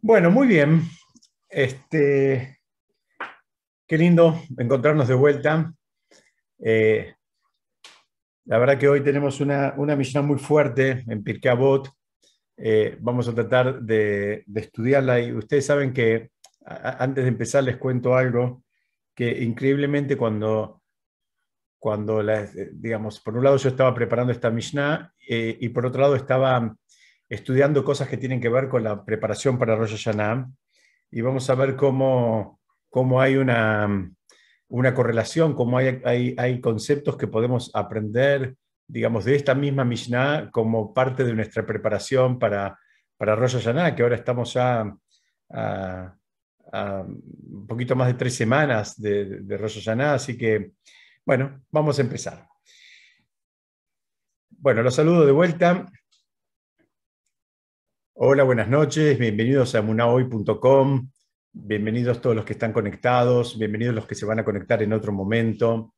Bueno, muy bien. Este, qué lindo encontrarnos de vuelta. Eh, la verdad que hoy tenemos una, una misión muy fuerte en Pirkeabot. Eh, vamos a tratar de, estudiarla y ustedes saben que antes de empezar les cuento algo que increíblemente cuando, cuando eh, digamos, por un lado yo estaba preparando esta Mishnah y por otro lado estaba estudiando cosas que tienen que ver con la preparación para Rosh Hashanah y vamos a ver cómo, hay una, correlación, cómo hay, conceptos que podemos aprender, digamos, de esta misma Mishnah como parte de nuestra preparación para, para Rosh que ahora estamos ya a, un poquito más de tres semanas de, de Rosh Hashanah, así que, bueno, vamos a empezar. Bueno, los saludo de vuelta. Hola, buenas noches, bienvenidos a munahoy.com, bienvenidos todos los que están conectados, bienvenidos los que se van a conectar en otro momento.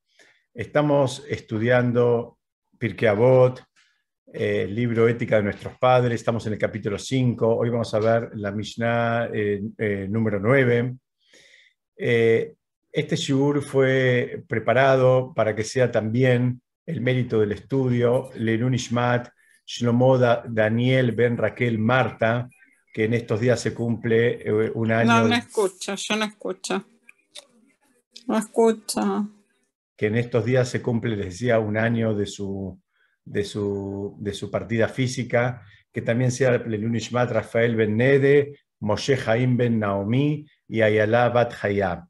Estamos estudiando Pirkei Avot, eh, el libro Ética de nuestros padres, estamos en el capítulo 5, hoy vamos a ver la Mishnah eh, eh, número 9. este shiur fue preparado para que sea también el mérito del estudio, Lenun Ishmat, Shlomo, Daniel, Ben, Raquel, Marta, que en estos días se cumple eh, un año. No, no escucha, yo no escucho. No escucha. Que en estos días se cumple, les decía, un año de su, de su, partida física, que también sea el Ishmat Rafael Ben Nede, Moshe Haim Ben Naomi y Ayala Bat Hayab.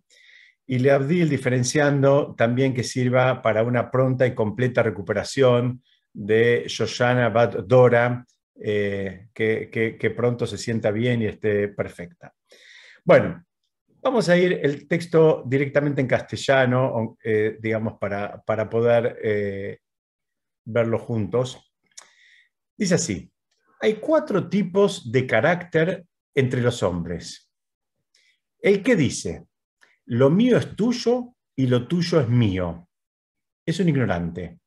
Y Leabdil, diferenciando también que sirva para una pronta y completa recuperación de Shoshana Bad Dora, eh, que, pronto se sienta bien y esté perfecta. Bueno, vamos a ir el texto directamente en castellano, eh, digamos, para, poder eh, verlo juntos. Dice así, hay cuatro tipos de carácter entre los hombres. El que dice, lo mío es tuyo y lo tuyo es mío, es un ignorante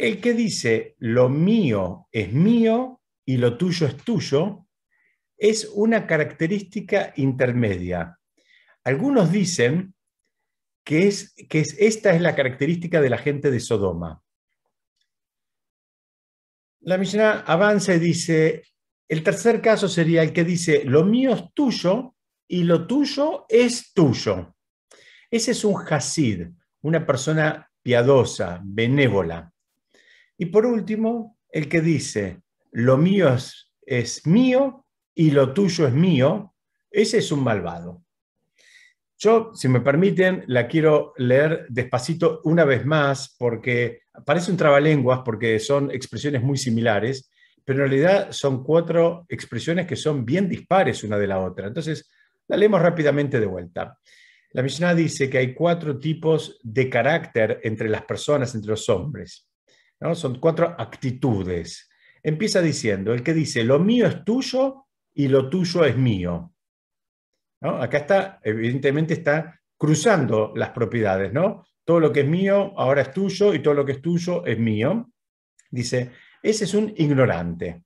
el que dice lo mío es mío y lo tuyo es tuyo es una característica intermedia. Algunos dicen que, es, que esta es la característica de la gente de Sodoma. La misión avanza y dice, el tercer caso sería el que dice, lo mío es tuyo y lo tuyo es tuyo. Ese es un Hasid, una persona piadosa, benévola. Y por último, el que dice, lo mío es, mío y lo tuyo es mío, ese es un malvado. Yo, si me permiten, la quiero leer despacito una vez más porque parece un trabalenguas porque son expresiones muy similares, pero en realidad son cuatro expresiones que son bien dispares una de la otra. Entonces, la leemos rápidamente de vuelta. La misión dice que hay cuatro tipos de carácter entre las personas, entre los hombres. Son cuatro actitudes. Empieza diciendo, el que dice, lo mío es tuyo y lo tuyo es mío. Acá está, evidentemente está cruzando las propiedades, ¿no? Todo lo que es mío ahora es tuyo y todo lo que es tuyo es mío. Dice, ese es un ignorante.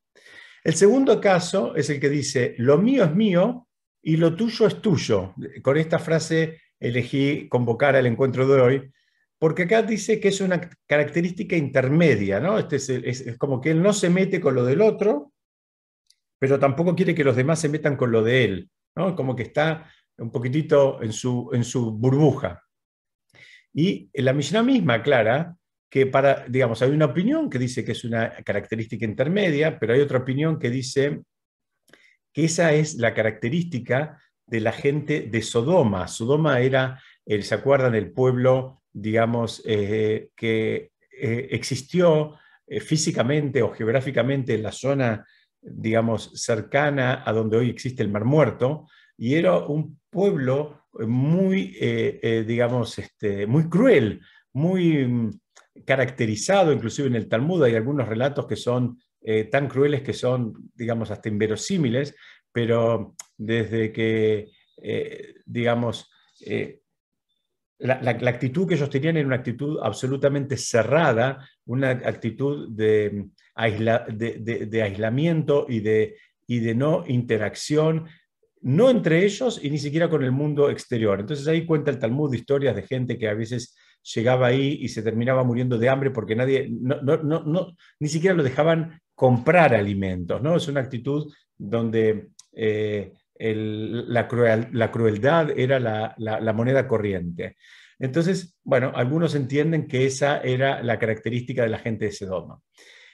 El segundo caso es el que dice, lo mío es mío y lo tuyo es tuyo. Con esta frase elegí convocar al encuentro de hoy, porque acá dice que es una característica intermedia, ¿no? Este es, como que él no se mete con lo del otro, pero tampoco quiere que los demás se metan con lo de él, ¿no? Como que está un poquitito en su, en su burbuja. Y la Mishnah misma aclara que para, digamos, hay una opinión que dice que es una característica intermedia, pero hay otra opinión que dice que esa es la característica de la gente de Sodoma. Sodoma era, ¿se acuerdan? El pueblo digamos, eh, que eh, existió eh, físicamente o geográficamente en la zona, digamos, cercana a donde hoy existe el Mar Muerto, y era un pueblo muy, digamos, este, muy cruel, muy mm, caracterizado, inclusive en el Talmud hay algunos relatos que son tan crueles que son, digamos, hasta inverosímiles, pero desde que, digamos, la, actitud que ellos tenían era una actitud absolutamente cerrada, una actitud de, mm, aislamiento y, de, no interacción, no entre ellos y ni siquiera con el mundo exterior. Entonces ahí cuenta el Talmud historias de gente que a veces llegaba ahí y se terminaba muriendo de hambre porque nadie, no, no, ni siquiera lo dejaban comprar alimentos, ¿no? Es una actitud donde... Eh, la, cruel, la, crueldad era la, moneda corriente. Entonces, bueno, algunos entienden que esa era la característica de la gente de Sedoma.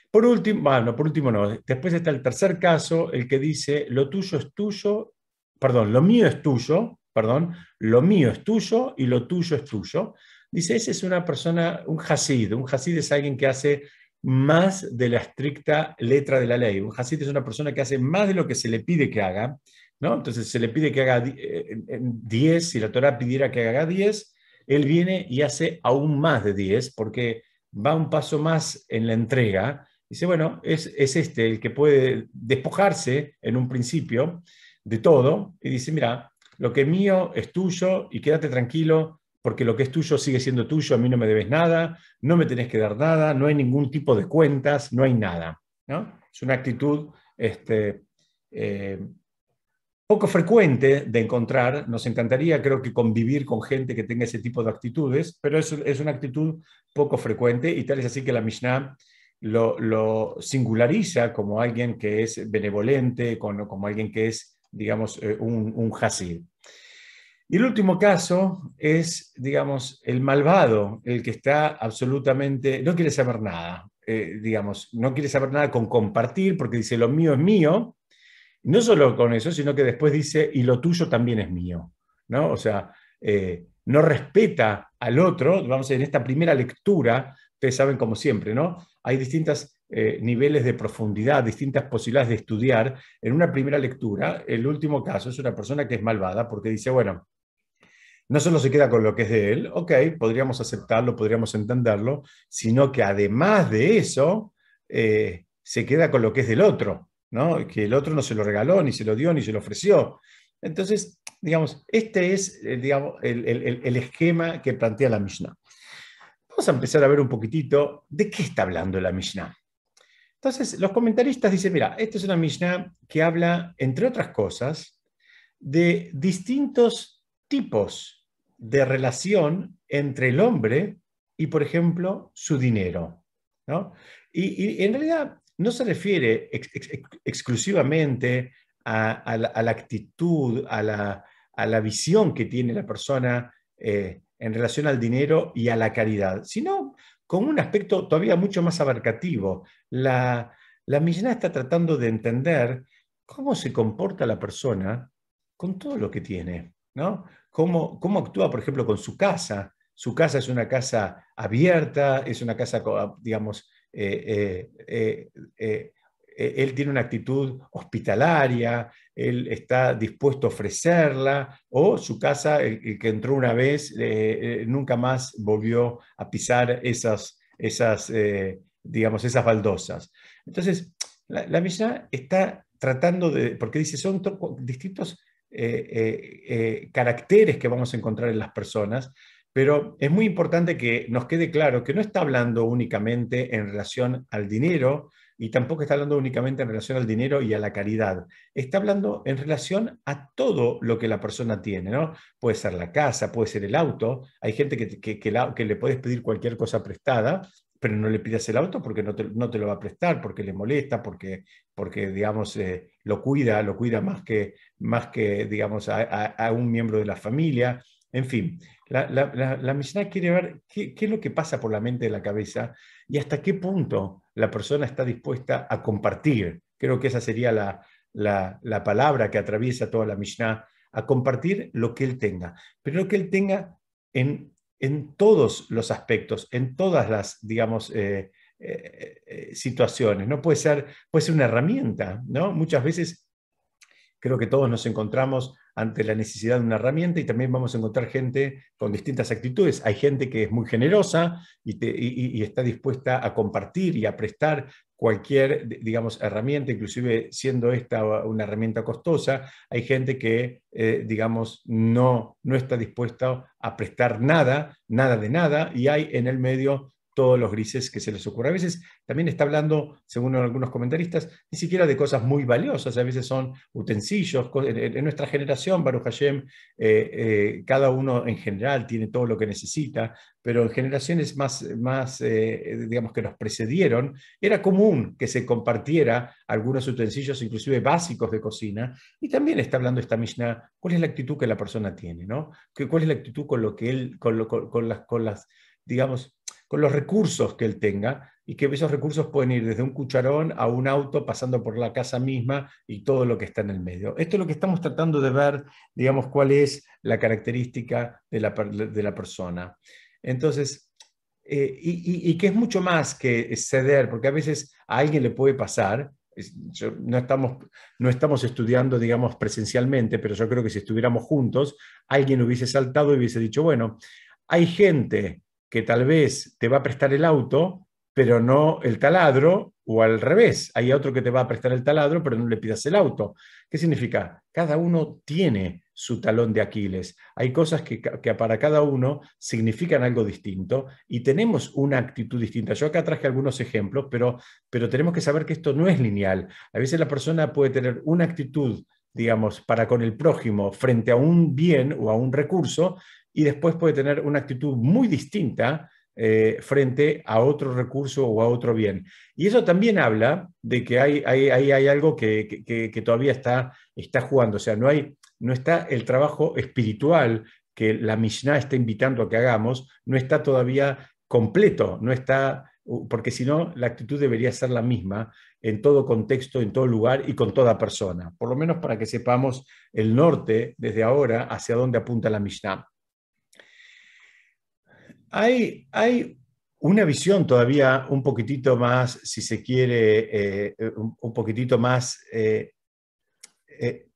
Por último, bueno, por último no, después está el tercer caso, el que dice, lo tuyo es tuyo, perdón, lo mío es tuyo, perdón, lo mío es tuyo y lo tuyo es tuyo. Dice, ese es una persona, un hasid, un hasid es alguien que hace más de la estricta letra de la ley. Un hasid es una persona que hace más de lo que se le pide que haga, entonces se le pide que haga 10, eh, si la Torah pidiera que haga 10, él viene y hace aún más de 10 porque va un paso más en la entrega. Dice, bueno, es, este el que puede despojarse en un principio de todo y dice, mira, lo que mío es tuyo y quédate tranquilo porque lo que es tuyo sigue siendo tuyo, a mí no me debes nada, no me tenés que dar nada, no hay ningún tipo de cuentas, no hay nada. Es una actitud este, eh, poco frecuente de encontrar, nos encantaría creo que convivir con gente que tenga ese tipo de actitudes, pero es, es una actitud poco frecuente y tal es así que la Mishnah lo, singulariza como alguien que es benevolente, como alguien que es, digamos, eh, un, un Y el último caso es, digamos, el malvado, el que está absolutamente, no quiere saber nada, eh, digamos, no quiere saber nada con compartir porque dice lo mío es mío no solo con eso, sino que después dice, y lo tuyo también es mío, ¿no? O sea, eh, no respeta al otro, vamos a ver, en esta primera lectura, ustedes saben como siempre, ¿no? Hay distintos eh, niveles de profundidad, distintas posibilidades de estudiar. En una primera lectura, el último caso es una persona que es malvada porque dice, bueno, no solo se queda con lo que es de él, ok, podríamos aceptarlo, podríamos entenderlo, sino que además de eso, eh, se queda con lo que es del otro que el otro no se lo regaló, ni se lo dio, ni se lo ofreció. Entonces, digamos, este es eh, el, el, esquema que plantea la Mishnah. Vamos a empezar a ver un poquitito de qué está hablando la Mishnah. Entonces, los comentaristas dicen, mira, esta es una Mishnah que habla, entre otras cosas, de distintos tipos de relación entre el hombre y, por ejemplo, su dinero. ¿no? y en realidad no se refiere exclusivamente a, la, actitud, a la, visión que tiene la persona eh, en relación al dinero y a la caridad, sino con un aspecto todavía mucho más abarcativo. La, la está tratando de entender cómo se comporta la persona con todo lo que tiene, ¿no? Cómo, cómo actúa, por ejemplo, con su casa. Su casa es una casa abierta, es una casa, digamos, eh, eh, eh, él tiene una actitud hospitalaria, él está dispuesto a ofrecerla, o su casa, el, que entró una vez, nunca más volvió a pisar esas, esas digamos, esas baldosas. Entonces, la, la está tratando de, porque dice, son distintos caracteres que vamos a encontrar en las personas, pero es muy importante que nos quede claro que no está hablando únicamente en relación al dinero y tampoco está hablando únicamente en relación al dinero y a la caridad. Está hablando en relación a todo lo que la persona tiene, ¿no? Puede ser la casa, puede ser el auto. Hay gente que, que, le puedes pedir cualquier cosa prestada, pero no le pidas el auto porque no te, lo va a prestar, porque le molesta, porque, porque digamos, eh, lo cuida, lo cuida más que, más que digamos, a, a un miembro de la familia. En fin, la, Mishnah quiere ver qué, es lo que pasa por la mente de la cabeza y hasta qué punto la persona está dispuesta a compartir. Creo que esa sería la, palabra que atraviesa toda la Mishnah, a compartir lo que él tenga, pero lo que él tenga en, todos los aspectos, en todas las, digamos, eh, eh, eh, situaciones, ¿no? Puede ser, puede una herramienta, ¿no? Muchas veces Creo que todos nos encontramos ante la necesidad de una herramienta y también vamos a encontrar gente con distintas actitudes. Hay gente que es muy generosa y, está dispuesta a compartir y a prestar cualquier, digamos, herramienta, inclusive siendo esta una herramienta costosa, hay gente que, eh, digamos, no, no está dispuesta a prestar nada, nada de nada, y hay en el medio todos los grises que se les ocurra, A veces también está hablando, según algunos comentaristas, ni siquiera de cosas muy valiosas, a veces son utensilios. En nuestra generación, Baruch Hashem, eh, eh, cada uno en general tiene todo lo que necesita, pero en generaciones más, más eh, digamos, que nos precedieron, era común que se compartiera algunos utensilios, inclusive básicos de cocina, y también está hablando esta Mishnah, cuál es la actitud que la persona tiene, ¿no? ¿Cuál es la actitud con lo que él, con, las... Con las digamos, con los recursos que él tenga y que esos recursos pueden ir desde un cucharón a un auto, pasando por la casa misma y todo lo que está en el medio. Esto es lo que estamos tratando de ver, digamos, cuál es la característica de la, persona. Entonces, eh, y, que es mucho más que ceder, porque a veces a alguien le puede pasar, no, estamos, no estamos estudiando, digamos, presencialmente, pero yo creo que si estuviéramos juntos, alguien hubiese saltado y hubiese dicho, bueno, hay gente que tal vez te va a prestar el auto, pero no el taladro, o al revés, hay otro que te va a prestar el taladro, pero no le pidas el auto. ¿Qué significa? Cada uno tiene su talón de Aquiles. Hay cosas que, para cada uno significan algo distinto y tenemos una actitud distinta. Yo acá traje algunos ejemplos, pero, pero tenemos que saber que esto no es lineal. A veces la persona puede tener una actitud digamos, para con el prójimo frente a un bien o a un recurso y después puede tener una actitud muy distinta eh, frente a otro recurso o a otro bien. Y eso también habla de que hay, hay, hay, algo que, todavía está, está jugando, o sea, no, hay, no está el trabajo espiritual que la Mishnah está invitando a que hagamos, no está todavía completo, no está, porque si no, la actitud debería ser la misma en todo contexto, en todo lugar y con toda persona, por lo menos para que sepamos el norte desde ahora hacia dónde apunta la Mishnah. Hay, hay una visión todavía un poquitito más, si se quiere, eh, un, poquitito más eh, eh,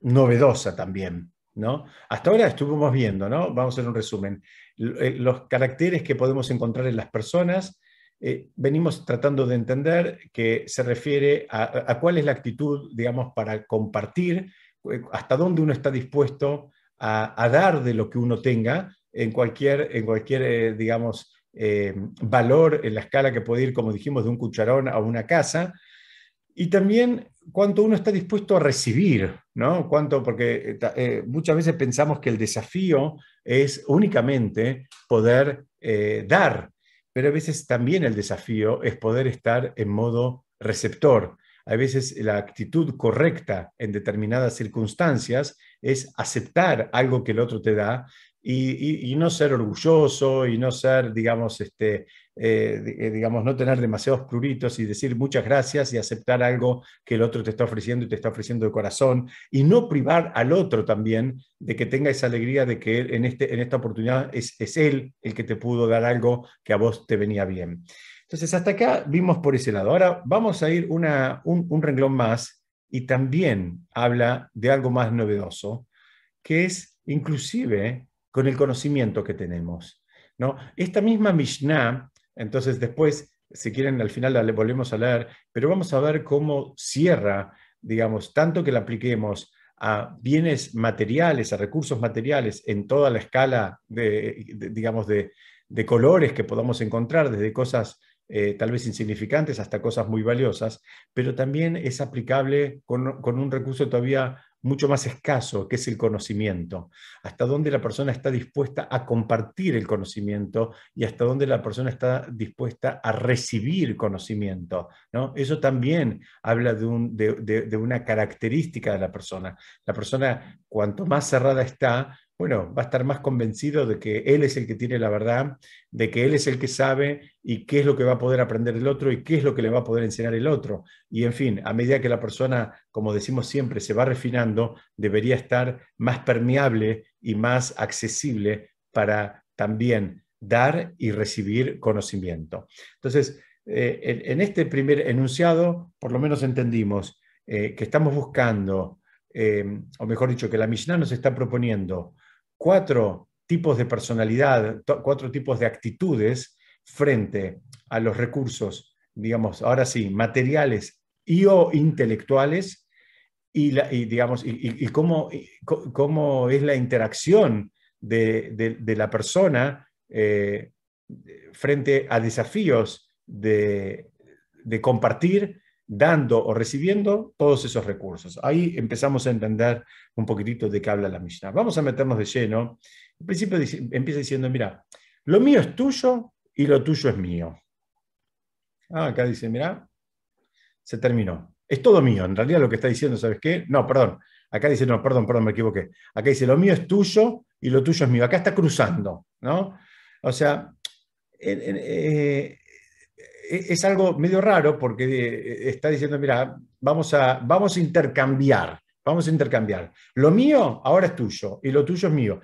novedosa también. ¿no? Hasta ahora estuvimos viendo, ¿no? vamos a hacer un resumen, los caracteres que podemos encontrar en las personas, eh, venimos tratando de entender que se refiere a, cuál es la actitud, digamos, para compartir, eh, hasta dónde uno está dispuesto a, dar de lo que uno tenga en cualquier, en cualquier eh, digamos, valor en la escala que puede ir, como dijimos, de un cucharón a una casa. Y también cuánto uno está dispuesto a recibir, ¿no? Cuánto, porque muchas veces pensamos que el desafío es únicamente poder dar, pero a veces también el desafío es poder estar en modo receptor. A veces la actitud correcta en determinadas circunstancias es aceptar algo que el otro te da, y, no ser orgulloso y no ser, digamos, este, eh, eh, digamos, no tener demasiados pruritos y decir muchas gracias y aceptar algo que el otro te está ofreciendo y te está ofreciendo de corazón y no privar al otro también de que tenga esa alegría de que en, este, en esta oportunidad es, él el que te pudo dar algo que a vos te venía bien. Entonces, hasta acá vimos por ese lado. Ahora vamos a ir una, un renglón más y también habla de algo más novedoso, que es inclusive con el conocimiento que tenemos. ¿no? Esta misma Mishnah, entonces después, si quieren, al final la volvemos a leer, pero vamos a ver cómo cierra, digamos, tanto que la apliquemos a bienes materiales, a recursos materiales en toda la escala de, digamos, de, colores que podamos encontrar, desde cosas eh, tal vez insignificantes hasta cosas muy valiosas, pero también es aplicable con un recurso todavía mucho más escaso, que es el conocimiento, hasta dónde la persona está dispuesta a compartir el conocimiento y hasta dónde la persona está dispuesta a recibir conocimiento. ¿no? Eso también habla de, un, de, de una característica de la persona. La persona, cuanto más cerrada está, bueno, va a estar más convencido de que él es el que tiene la verdad, de que él es el que sabe y qué es lo que va a poder aprender el otro y qué es lo que le va a poder enseñar el otro. Y en fin, a medida que la persona, como decimos siempre, se va refinando, debería estar más permeable y más accesible para también dar y recibir conocimiento. Entonces, eh, en, este primer enunciado, por lo menos entendimos eh, que estamos buscando, eh, o mejor dicho, que la Mishnah nos está proponiendo cuatro tipos de personalidad, cuatro tipos de actitudes frente a los recursos, digamos, ahora sí, materiales y o intelectuales, y, digamos, y, cómo, es la interacción de, la persona eh, frente a desafíos de compartir dando o recibiendo todos esos recursos. Ahí empezamos a entender un poquitito de qué habla la Mishnah. Vamos a meternos de lleno. En principio empieza diciendo, mira, lo mío es tuyo y lo tuyo es mío. Ah, acá dice, mira, se terminó. Es todo mío. En realidad lo que está diciendo, ¿sabes qué? No, perdón. Acá dice, no, perdón, perdón, me equivoqué. Acá dice, lo mío es tuyo y lo tuyo es mío. Acá está cruzando, ¿no? O sea, en... Eh, e-, es algo medio raro porque eh, eh, está diciendo, mira, vamos a, vamos a intercambiar, vamos a intercambiar. Lo mío ahora es tuyo y lo tuyo es mío.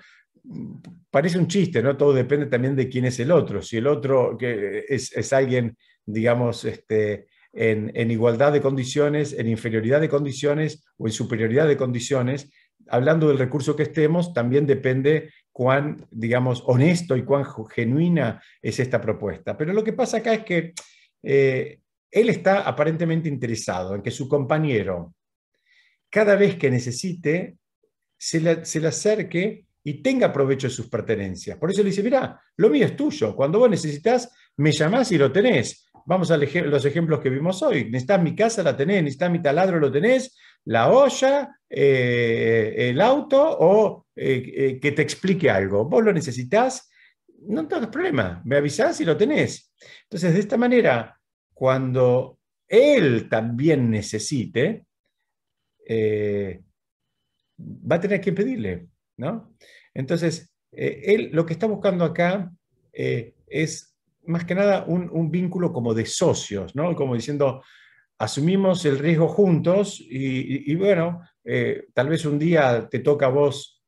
Parece un chiste, ¿no? Todo depende también de quién es el otro. Si el otro que eh, es, alguien, digamos, este, en, en, igualdad de condiciones, en inferioridad de condiciones o en superioridad de condiciones, hablando del recurso que estemos, también depende cuán, digamos, honesto y cuán genuina es esta propuesta. Pero lo que pasa acá es que eh, él está aparentemente interesado en que su compañero, cada vez que necesite, se le, acerque y tenga provecho de sus pertenencias. Por eso le dice, mira, lo mío es tuyo. Cuando vos necesitas, me llamás y lo tenés. Vamos a los ejemplos que vimos hoy. Necesitas mi casa, la tenés. Necesitas mi taladro, lo tenés. La olla, eh, el auto o eh, que te explique algo. Vos lo necesitas no tengo problema, me avisás si lo tenés. Entonces, de esta manera, cuando él también necesite, eh, va a tener que pedirle, ¿no? Entonces, eh, él lo que está buscando acá eh, es más que nada un, vínculo como de socios, ¿no? Como diciendo, asumimos el riesgo juntos y, y bueno, tal vez un día te toca a vos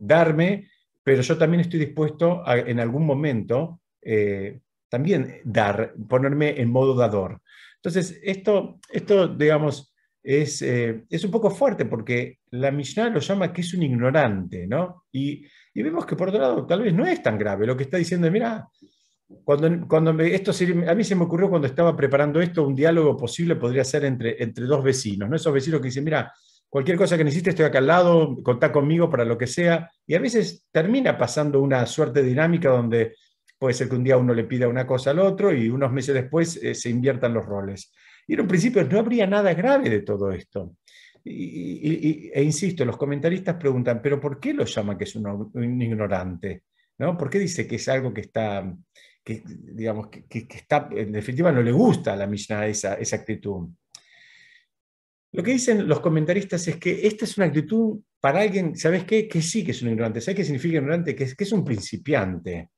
darme pero yo también estoy dispuesto en algún momento eh, también dar, ponerme en modo dador. Entonces, esto, esto digamos, eh, es, un poco fuerte porque la Mishnah lo llama que es un ignorante, ¿no? Y, vemos que por otro lado tal vez no es tan grave lo que está diciendo mira, cuando, cuando esto a mí se me ocurrió cuando estaba preparando esto, un diálogo posible podría ser entre, entre dos vecinos, ¿no? Esos vecinos que dicen, mira, Cualquier cosa que necesite estoy acá al lado, contá conmigo para lo que sea. Y a veces termina pasando una suerte dinámica donde puede ser que un día uno le pida una cosa al otro y unos meses después eh, se inviertan los roles. Y en un principio no habría nada grave de todo esto. e insisto, los comentaristas preguntan, pero ¿por qué lo llama que es un, ignorante? ¿No? ¿Por qué dice que es algo que está, que, digamos, que, está, en definitiva no le gusta a la Mishnah esa, esa actitud? Lo que dicen los comentaristas es que esta es una actitud para alguien, ¿sabes qué? Que sí que es un ignorante. ¿Sabes qué significa ignorante? Que es, que es un principiante.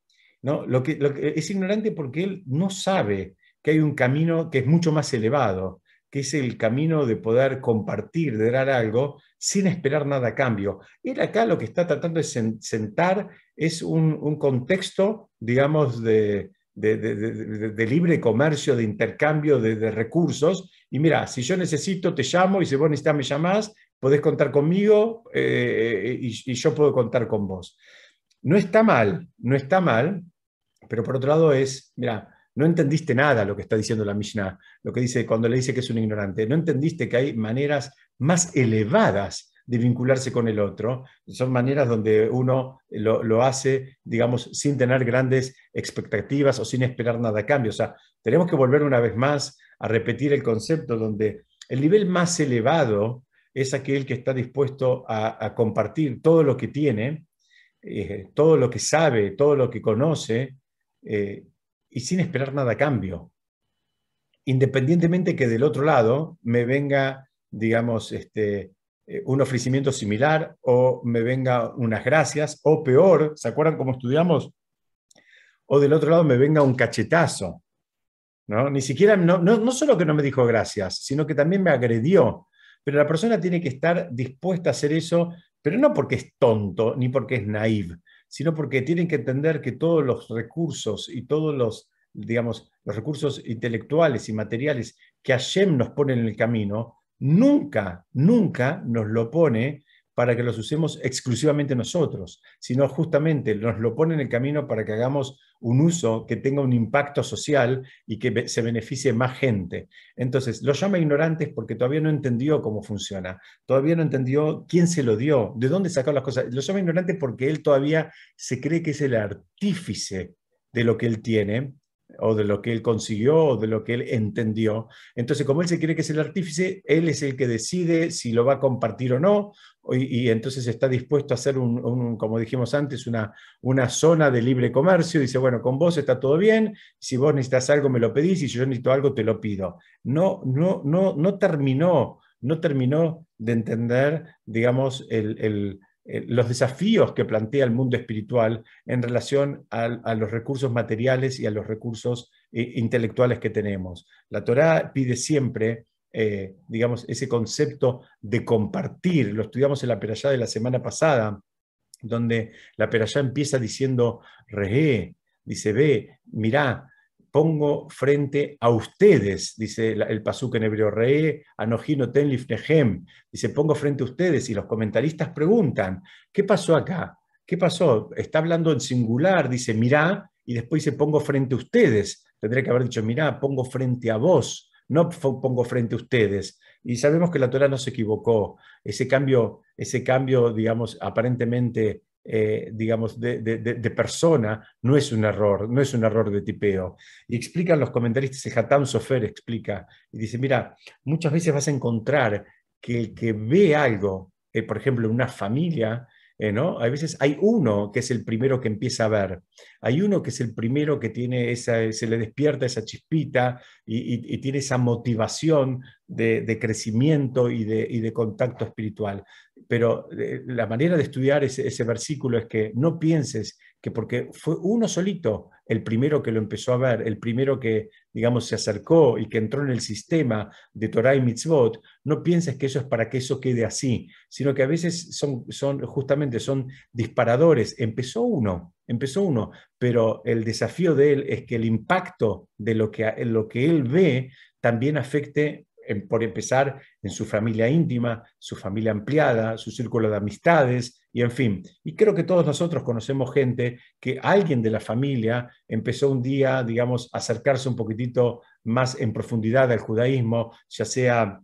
¿no? Lo, que, es ignorante porque él no sabe que hay un camino que es mucho más elevado, que es el camino de poder compartir, de dar algo, sin esperar nada a cambio. Él acá lo que está tratando de sentar es un contexto, digamos, de, de, libre comercio, de intercambio de, recursos. Y mira, si yo necesito, te llamo y si vos necesitas, me llamás, podés contar conmigo eh, eh, y, y, yo puedo contar con vos. No está mal, no está mal, pero por otro lado es, mira, no entendiste nada lo que está diciendo la Mishnah, lo que dice cuando le dice que es un ignorante, no entendiste que hay maneras más elevadas de vincularse con el otro. Son maneras donde uno lo, hace, digamos, sin tener grandes expectativas o sin esperar nada a cambio. O sea, tenemos que volver una vez más a repetir el concepto donde el nivel más elevado es aquel que está dispuesto a, compartir todo lo que tiene, eh, todo lo que sabe, todo lo que conoce, eh, y sin esperar nada a cambio. Independientemente que del otro lado me venga, digamos, este, eh, un ofrecimiento similar o me venga unas gracias o peor, ¿se acuerdan cómo estudiamos? O del otro lado me venga un cachetazo. ¿no? Ni siquiera, no, solo que no me dijo gracias, sino que también me agredió. Pero la persona tiene que estar dispuesta a hacer eso, pero no porque es tonto ni porque es naive, sino porque tienen que entender que todos los recursos y todos los, digamos, los recursos intelectuales y materiales que Hashem nos pone en el camino nunca, nunca nos lo pone para que los usemos exclusivamente nosotros, sino justamente nos lo pone en el camino para que hagamos un uso que tenga un impacto social y que se beneficie más gente. Entonces, lo llama ignorantes porque todavía no entendió cómo funciona, todavía no entendió quién se lo dio, de dónde sacó las cosas. Lo llama ignorantes porque él todavía se cree que es el artífice de lo que él tiene o de lo que él consiguió o de lo que él entendió. Entonces, como él se quiere que es el artífice, él es el que decide si lo va a compartir o no, y, entonces está dispuesto a hacer, un, como dijimos antes, una, una zona de libre comercio. Dice, bueno, con vos está todo bien, si vos necesitas algo me lo pedís, si yo necesito algo te lo pido. No, no, no, no terminó, no terminó de entender, digamos, el, el eh, los desafíos que plantea el mundo espiritual en relación a, los recursos materiales y a los recursos eh, intelectuales que tenemos. La Torá pide siempre, eh, digamos, ese concepto de compartir. Lo estudiamos en la Perayá de la semana pasada, donde la Perayá empieza diciendo, rege, dice, ve, mirá, pongo frente a ustedes, dice el pasuk en hebreo, Ree Anojino Ten Nehem, dice, pongo frente a ustedes y los comentaristas preguntan, ¿qué pasó acá? ¿Qué pasó? Está hablando en singular, dice, mirá, y después dice, pongo frente a ustedes. Tendría que haber dicho, mirá, pongo frente a vos, no pongo frente a ustedes. Y sabemos que la Torah no se equivocó. Ese cambio, ese cambio digamos, aparentemente eh, digamos, de, persona, no es un error, no es un error de tipeo. Y explican los comentaristas, el Hatam Sofer explica, y dice, mira, muchas veces vas a encontrar que el que ve algo, eh, por ejemplo, una familia, eh, a veces hay uno que es el primero que empieza a ver, hay uno que es el primero que tiene esa, se le despierta esa chispita y, tiene esa motivación de, crecimiento y de, contacto espiritual. Pero eh, la manera de estudiar ese, ese versículo es que no pienses que porque fue uno solito el primero que lo empezó a ver, el primero que, digamos, se acercó y que entró en el sistema de Torah y Mitzvot, no pienses que eso es para que eso quede así, sino que a veces son, son justamente son disparadores. Empezó uno, empezó uno, pero el desafío de él es que el impacto de lo que, lo que él ve también afecte por empezar, en su familia íntima, su familia ampliada, su círculo de amistades, y en fin. Y creo que todos nosotros conocemos gente que alguien de la familia empezó un día, digamos, a acercarse un poquitito más en profundidad al judaísmo, ya sea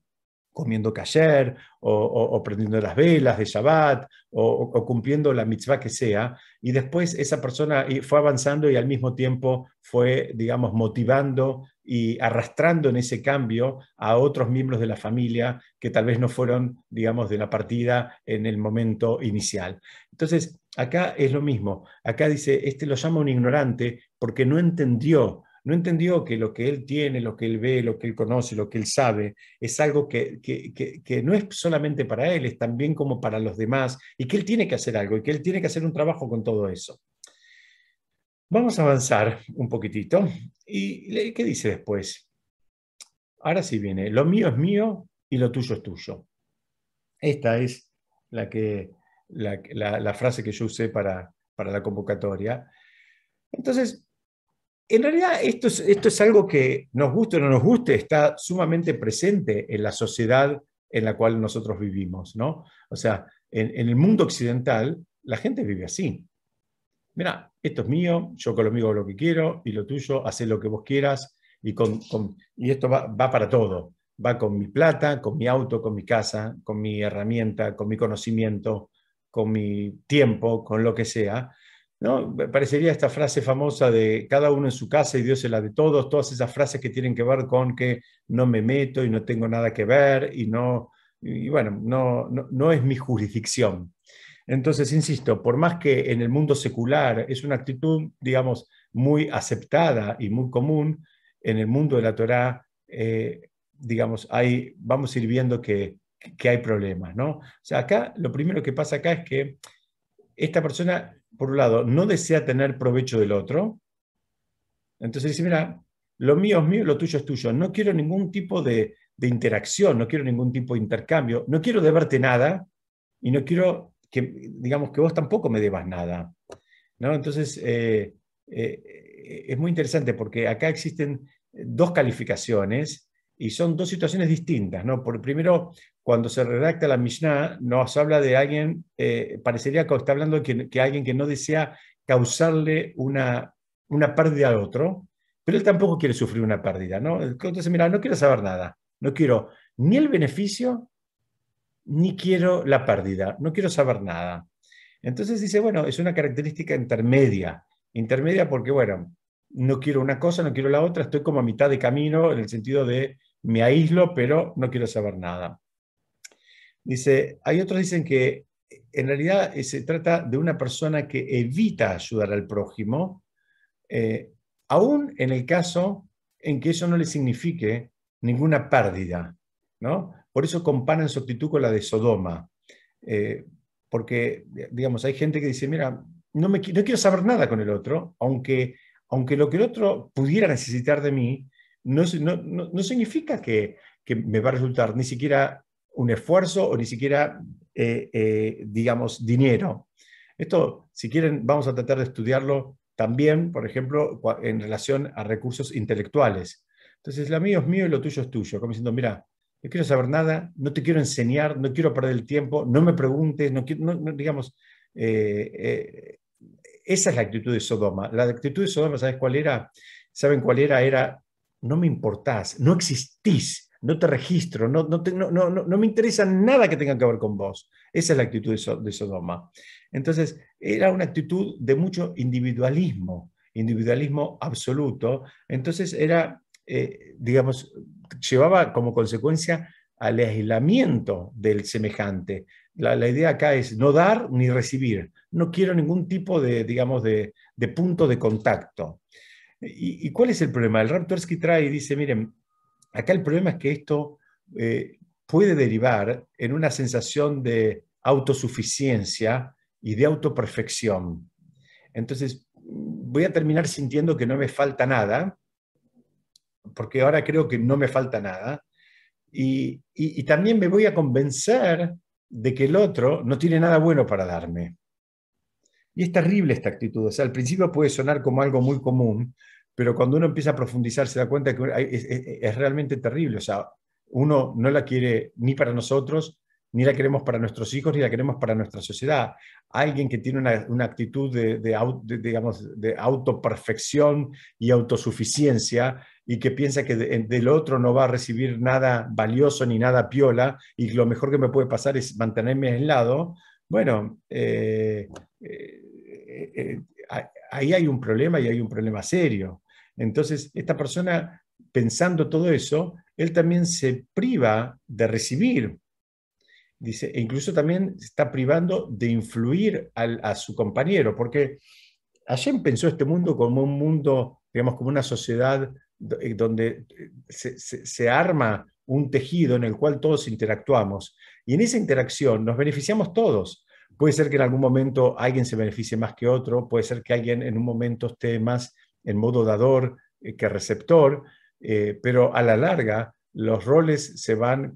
comiendo kasher o, o, prendiendo las velas de Shabbat o, o, cumpliendo la mitzvah que sea. Y después esa persona fue avanzando y al mismo tiempo fue, digamos, motivando y arrastrando en ese cambio a otros miembros de la familia que tal vez no fueron, digamos, de la partida en el momento inicial. Entonces, acá es lo mismo. Acá dice, este lo llama un ignorante porque no entendió, no entendió que lo que él tiene, lo que él ve, lo que él conoce, lo que él sabe, es algo que, que, que, no es solamente para él, es también como para los demás, y que él tiene que hacer algo, y que él tiene que hacer un trabajo con todo eso. Vamos a avanzar un poquitito. ¿Y qué dice después? Ahora sí viene, lo mío es mío y lo tuyo es tuyo. Esta es la, que, la, frase que yo usé para, la convocatoria. Entonces, en realidad, esto es, esto es, algo que, nos guste o no nos guste, está sumamente presente en la sociedad en la cual nosotros vivimos, ¿no? O sea, en el mundo occidental, la gente vive así mira, esto es mío, yo con lo mío lo que quiero y lo tuyo, haz lo que vos quieras y, con, y esto va, para todo. Va con mi plata, con mi auto, con mi casa, con mi herramienta, con mi conocimiento, con mi tiempo, con lo que sea. ¿no? Parecería esta frase famosa de cada uno en su casa y Dios en la de todos, todas esas frases que tienen que ver con que no me meto y no tengo nada que ver y no, y bueno, no, no es mi jurisdicción. Entonces, insisto, por más que en el mundo secular es una actitud, digamos, muy aceptada y muy común, en el mundo de la Torá, eh, digamos, ahí vamos a ir viendo que, hay problemas, ¿no? O sea, acá, lo primero que pasa acá es que esta persona, por un lado, no desea tener provecho del otro, entonces dice, mira, lo mío es mío, lo tuyo es tuyo, no quiero ningún tipo de, de interacción, no quiero ningún tipo de intercambio, no quiero deberte nada y no quiero digamos, que vos tampoco me debas nada. ¿no? Entonces, eh, eh, es muy interesante porque acá existen dos calificaciones y son dos situaciones distintas. ¿no? Por, primero, cuando se redacta la Mishnah, nos habla de alguien, eh, parecería que está hablando que, alguien que no desea causarle una, una pérdida a otro, pero él tampoco quiere sufrir una pérdida. ¿no? Entonces, mira, no quiero saber nada, no quiero ni el beneficio ni quiero la pérdida, no quiero saber nada. Entonces dice, bueno, es una característica intermedia. Intermedia porque, bueno, no quiero una cosa, no quiero la otra, estoy como a mitad de camino en el sentido de me aíslo, pero no quiero saber nada. Dice, hay otros dicen que eh, en realidad eh, se trata de una persona que evita ayudar al prójimo, eh, aún en el caso en que eso no le signifique ninguna pérdida. Por eso comparan su actitud con la de Sodoma. Eh, porque, digamos, hay gente que dice, mira, no, me, no quiero saber nada con el otro, aunque, aunque lo que el otro pudiera necesitar de mí, no, no, significa que, me va a resultar ni siquiera un esfuerzo o ni siquiera, eh, eh, digamos, dinero. Esto, si quieren, vamos a tratar de estudiarlo también, por ejemplo, en relación a recursos intelectuales. Entonces, lo mío es mío y lo tuyo es tuyo. Como diciendo, mira, no quiero saber nada, no te quiero enseñar, no quiero perder el tiempo, no me preguntes, no quiero, digamos, eh, eh, esa es la actitud de Sodoma. La actitud de Sodoma, ¿sabes cuál era? ¿Saben cuál era? Era, no me importás, no existís, no te registro, no, no, no me interesa nada que tenga que ver con vos. Esa es la actitud de, Sodoma. Entonces, era una actitud de mucho individualismo, individualismo absoluto. Entonces, era eh, digamos, llevaba como consecuencia al aislamiento del semejante. La, idea acá es no dar ni recibir. No quiero ningún tipo de, digamos, de, punto de contacto. ¿Y, cuál es el problema? El Raptorsky trae y dice, miren, acá el problema es que esto eh, puede derivar en una sensación de autosuficiencia y de autoperfección. Entonces, voy a terminar sintiendo que no me falta nada, porque ahora creo que no me falta nada. Y, también me voy a convencer de que el otro no tiene nada bueno para darme. Y es terrible esta actitud. O sea, al principio puede sonar como algo muy común, pero cuando uno empieza a profundizar se da cuenta que es realmente terrible. O sea, uno no la quiere ni para nosotros ni la queremos para nuestros hijos, ni la queremos para nuestra sociedad. Alguien que tiene una, actitud de, digamos, de autoperfección y autosuficiencia y que piensa que del otro no va a recibir nada valioso ni nada piola y lo mejor que me puede pasar es mantenerme aislado, bueno, eh, eh, eh, ahí hay un problema y hay un problema serio. Entonces, esta persona, pensando todo eso, él también se priva de recibir dice, e incluso también está privando de influir a su compañero, porque Hashem pensó este mundo como un mundo, digamos, como una sociedad eh, donde eh, se, arma un tejido en el cual todos interactuamos. Y en esa interacción nos beneficiamos todos. Puede ser que en algún momento alguien se beneficie más que otro, puede ser que alguien en un momento esté más en modo dador eh, que receptor, pero a la larga los roles se van,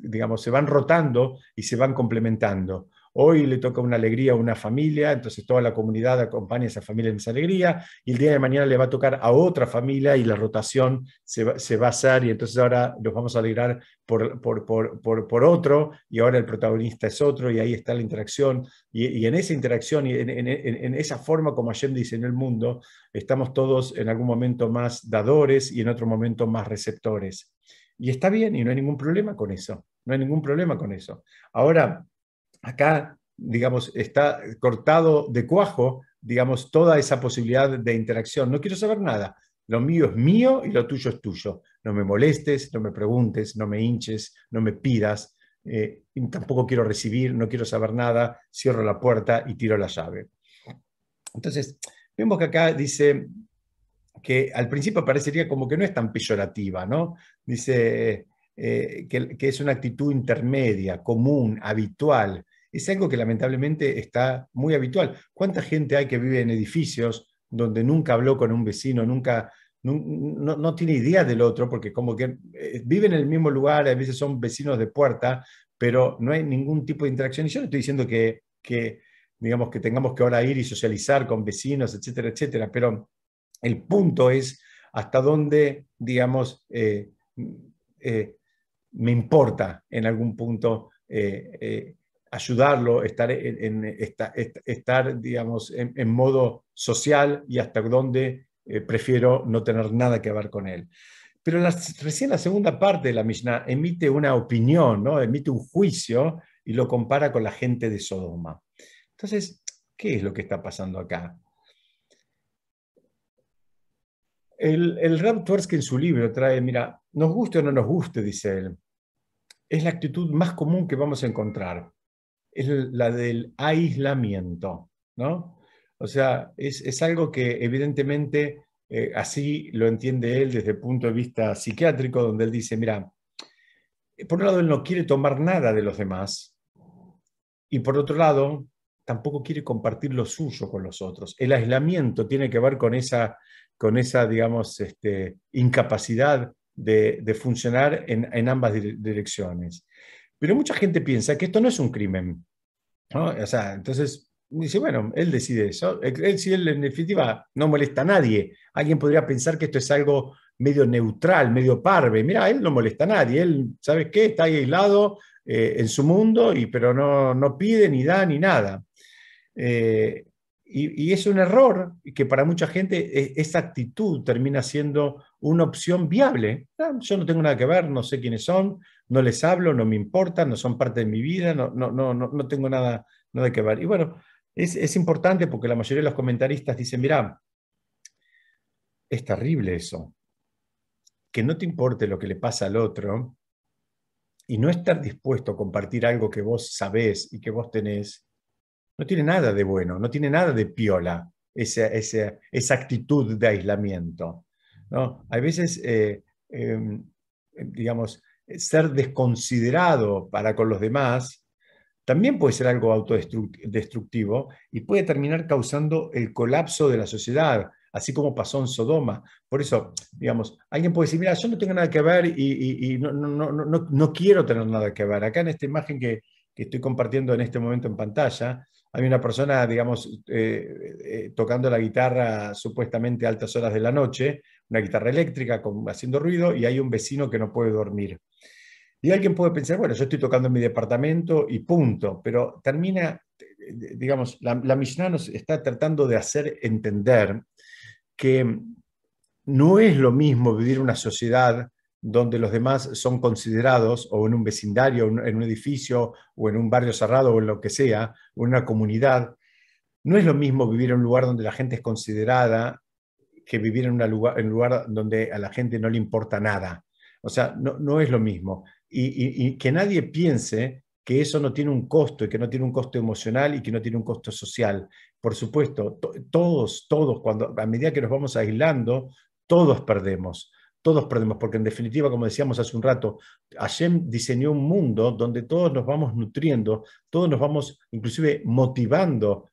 digamos, se van rotando y se van complementando. Hoy le toca una alegría a una familia, entonces toda la comunidad acompaña a esa familia en esa alegría, y el día de mañana le va a tocar a otra familia y la rotación se va, a hacer, y entonces ahora nos vamos a alegrar por, otro, y ahora el protagonista es otro, y ahí está la interacción, y, en esa interacción y en, esa forma como dice, en el mundo, estamos todos en algún momento más dadores y en otro momento más receptores. Y está bien, y no hay ningún problema con eso. No hay ningún problema con eso. Ahora, acá, digamos, está cortado de cuajo, digamos, toda esa posibilidad de interacción. No quiero saber nada. Lo mío es mío y lo tuyo es tuyo. No me molestes, no me preguntes, no me hinches, no me pidas. Eh, tampoco quiero recibir, no quiero saber nada, cierro la puerta y tiro la llave. Entonces, vemos que acá dice, que al principio parecería como que no es tan peyorativa, ¿no? Dice eh, que, es una actitud intermedia, común, habitual. Es algo que lamentablemente está muy habitual. ¿Cuánta gente hay que vive en edificios donde nunca habló con un vecino, nunca, no, tiene idea del otro, porque como que eh, viven en el mismo lugar, a veces son vecinos de puerta, pero no hay ningún tipo de interacción. Y yo no estoy diciendo que, que digamos, que tengamos que ahora ir y socializar con vecinos, etcétera, etcétera, pero el punto es hasta dónde, digamos, eh, eh, me importa en algún punto eh, ayudarlo, estar, en, estar digamos, en, modo social y hasta dónde prefiero no tener nada que ver con él. Pero recién la segunda parte de la Mishnah emite una opinión, ¿no? emite un juicio y lo compara con la gente de Sodoma. Entonces, ¿qué es lo que está pasando acá? El, Rab Tversky en su libro trae, mira, nos guste o no nos guste, dice él, es la actitud más común que vamos a encontrar. Es la del aislamiento, ¿no? O sea, es, algo que evidentemente eh, así lo entiende él desde el punto de vista psiquiátrico, donde él dice, mira, por un lado él no quiere tomar nada de los demás y por otro lado tampoco quiere compartir lo suyo con los otros. El aislamiento tiene que ver con esa con esa, digamos, este, incapacidad de, funcionar en, ambas direcciones. Pero mucha gente piensa que esto no es un crimen. ¿no? O sea, entonces dice, bueno, él decide eso. Él, si él en definitiva no molesta a nadie. Alguien podría pensar que esto es algo medio neutral, medio parve. Mira, él no molesta a nadie. Él, ¿sabes qué? Está ahí aislado eh, en su mundo, y, pero no, pide ni da ni nada. Eh, y, es un error que para mucha gente e, esa actitud termina siendo una opción viable. Ah, yo no tengo nada que ver, no sé quiénes son, no les hablo, no me importa, no son parte de mi vida, no, no, no, no tengo nada, que ver. Y bueno, es, es importante porque la mayoría de los comentaristas dicen, mira, es terrible eso, que no te importe lo que le pasa al otro y no estar dispuesto a compartir algo que vos sabés y que vos tenés no tiene nada de bueno, no tiene nada de piola esa, esa, actitud de aislamiento. ¿no? A veces, eh, em, digamos, ser desconsiderado para con los demás también puede ser algo autodestructivo y puede terminar causando el colapso de la sociedad, así como pasó en Sodoma. Por eso, digamos, alguien puede decir, mira, yo no tengo nada que ver y, no, no, no, no, quiero tener nada que ver. Acá en esta imagen que, que estoy compartiendo en este momento en pantalla, hay una persona, digamos, eh, eh, eh, tocando la guitarra supuestamente a altas horas de la noche, una guitarra eléctrica haciendo ruido, y hay un vecino que no puede dormir. Y alguien puede pensar, bueno, yo estoy tocando en mi departamento y punto, pero termina, digamos, la, la nos está tratando de hacer entender que no es lo mismo vivir una sociedad donde los demás son considerados, o en un vecindario, en un edificio, o en un barrio cerrado, o en lo que sea, o en una comunidad, no es lo mismo vivir en un lugar donde la gente es considerada que vivir en, un lugar, lugar donde a la gente no le importa nada. O sea, no, es lo mismo. Y, que nadie piense que eso no tiene un costo y que no tiene un costo emocional y que no tiene un costo social. Por supuesto, todos, todos, cuando a medida que nos vamos aislando, todos perdemos. Todos perdemos, porque en definitiva, como decíamos hace un rato, Hashem diseñó un mundo donde todos nos vamos nutriendo, todos nos vamos inclusive motivando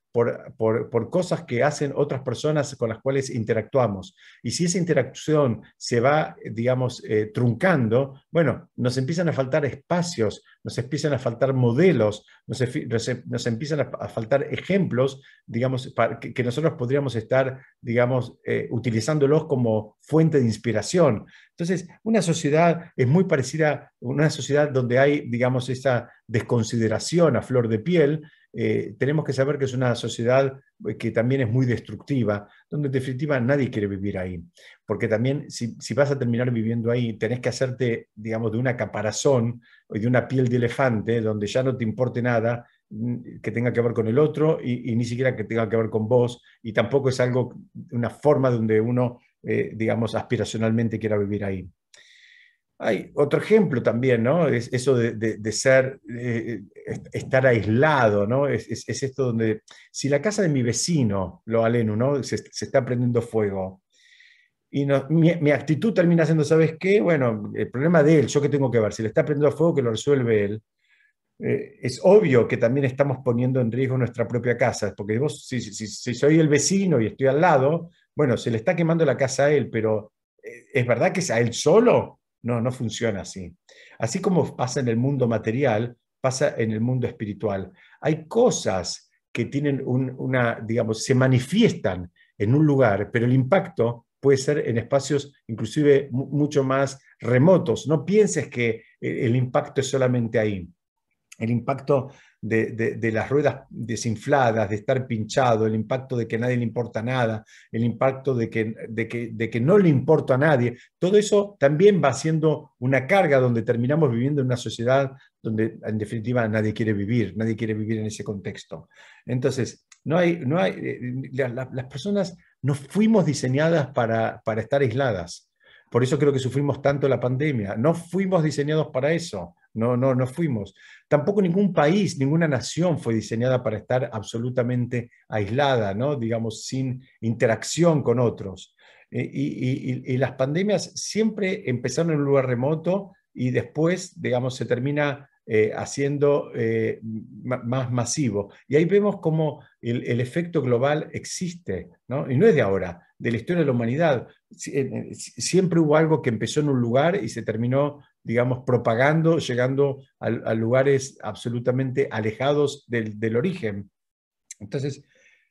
por, cosas que hacen otras personas con las cuales interactuamos. Y si esa interacción se va, digamos, eh, truncando, bueno, nos empiezan a faltar espacios, nos empiezan a faltar modelos, nos, em, empiezan a, faltar ejemplos, digamos, para, que, nosotros podríamos estar, digamos, eh, utilizándolos como fuente de inspiración. Entonces, una sociedad es muy parecida a una sociedad donde hay, digamos, esa desconsideración a flor de piel. Eh, tenemos que saber que es una sociedad eh, que también es muy destructiva, donde en definitiva nadie quiere vivir ahí. Porque también si, vas a terminar viviendo ahí, tenés que hacerte, digamos, de una caparazón o de una piel de elefante, donde ya no te importe nada, mm, que tenga que ver con el otro y, ni siquiera que tenga que ver con vos y tampoco es algo, una forma donde uno eh, digamos, aspiracionalmente quiera vivir ahí. Hay otro ejemplo también, ¿no? Es eso de, de, ser, eh, estar aislado, ¿no? Es, es, esto donde, si la casa de mi vecino, lo aleno, ¿no? Se, está prendiendo fuego. Y mi, actitud termina siendo, ¿sabes qué? Bueno, el problema de él, yo que tengo que ver, si le está prendiendo fuego, que lo resuelve él. Eh, es obvio que también estamos poniendo en riesgo nuestra propia casa, porque si, si soy el vecino y estoy al lado, bueno, se le está quemando la casa a él, pero eh, ¿es verdad que es a él solo? No, no funciona así. Así como pasa en el mundo material, pasa en el mundo espiritual. Hay cosas que tienen una, digamos, se manifiestan en un lugar, pero el impacto puede ser en espacios inclusive mucho más remotos. No pienses que eh, el impacto es solamente ahí el impacto de, las ruedas desinfladas, de estar pinchado, el impacto de que a nadie le importa nada, el impacto de que, de que, no le importa a nadie, todo eso también va siendo una carga donde terminamos viviendo en una sociedad donde en definitiva nadie quiere vivir, nadie quiere vivir en ese contexto. Entonces, no hay, no hay, eh, las personas no fuimos diseñadas para, para estar aisladas. Por eso creo que sufrimos tanto la pandemia. No fuimos diseñados para eso no, no, no fuimos. Tampoco ningún país, ninguna nación fue diseñada para estar absolutamente aislada, ¿no? digamos, sin interacción con otros. Eh, y, las pandemias siempre empezaron en un lugar remoto y después, digamos, se termina eh, haciendo eh, más masivo. Y ahí vemos cómo el, efecto global existe, ¿no? y no es de ahora, de la historia de la humanidad. siempre hubo algo que empezó en un lugar y se terminó digamos, propagando, llegando a, lugares absolutamente alejados del, origen. Entonces,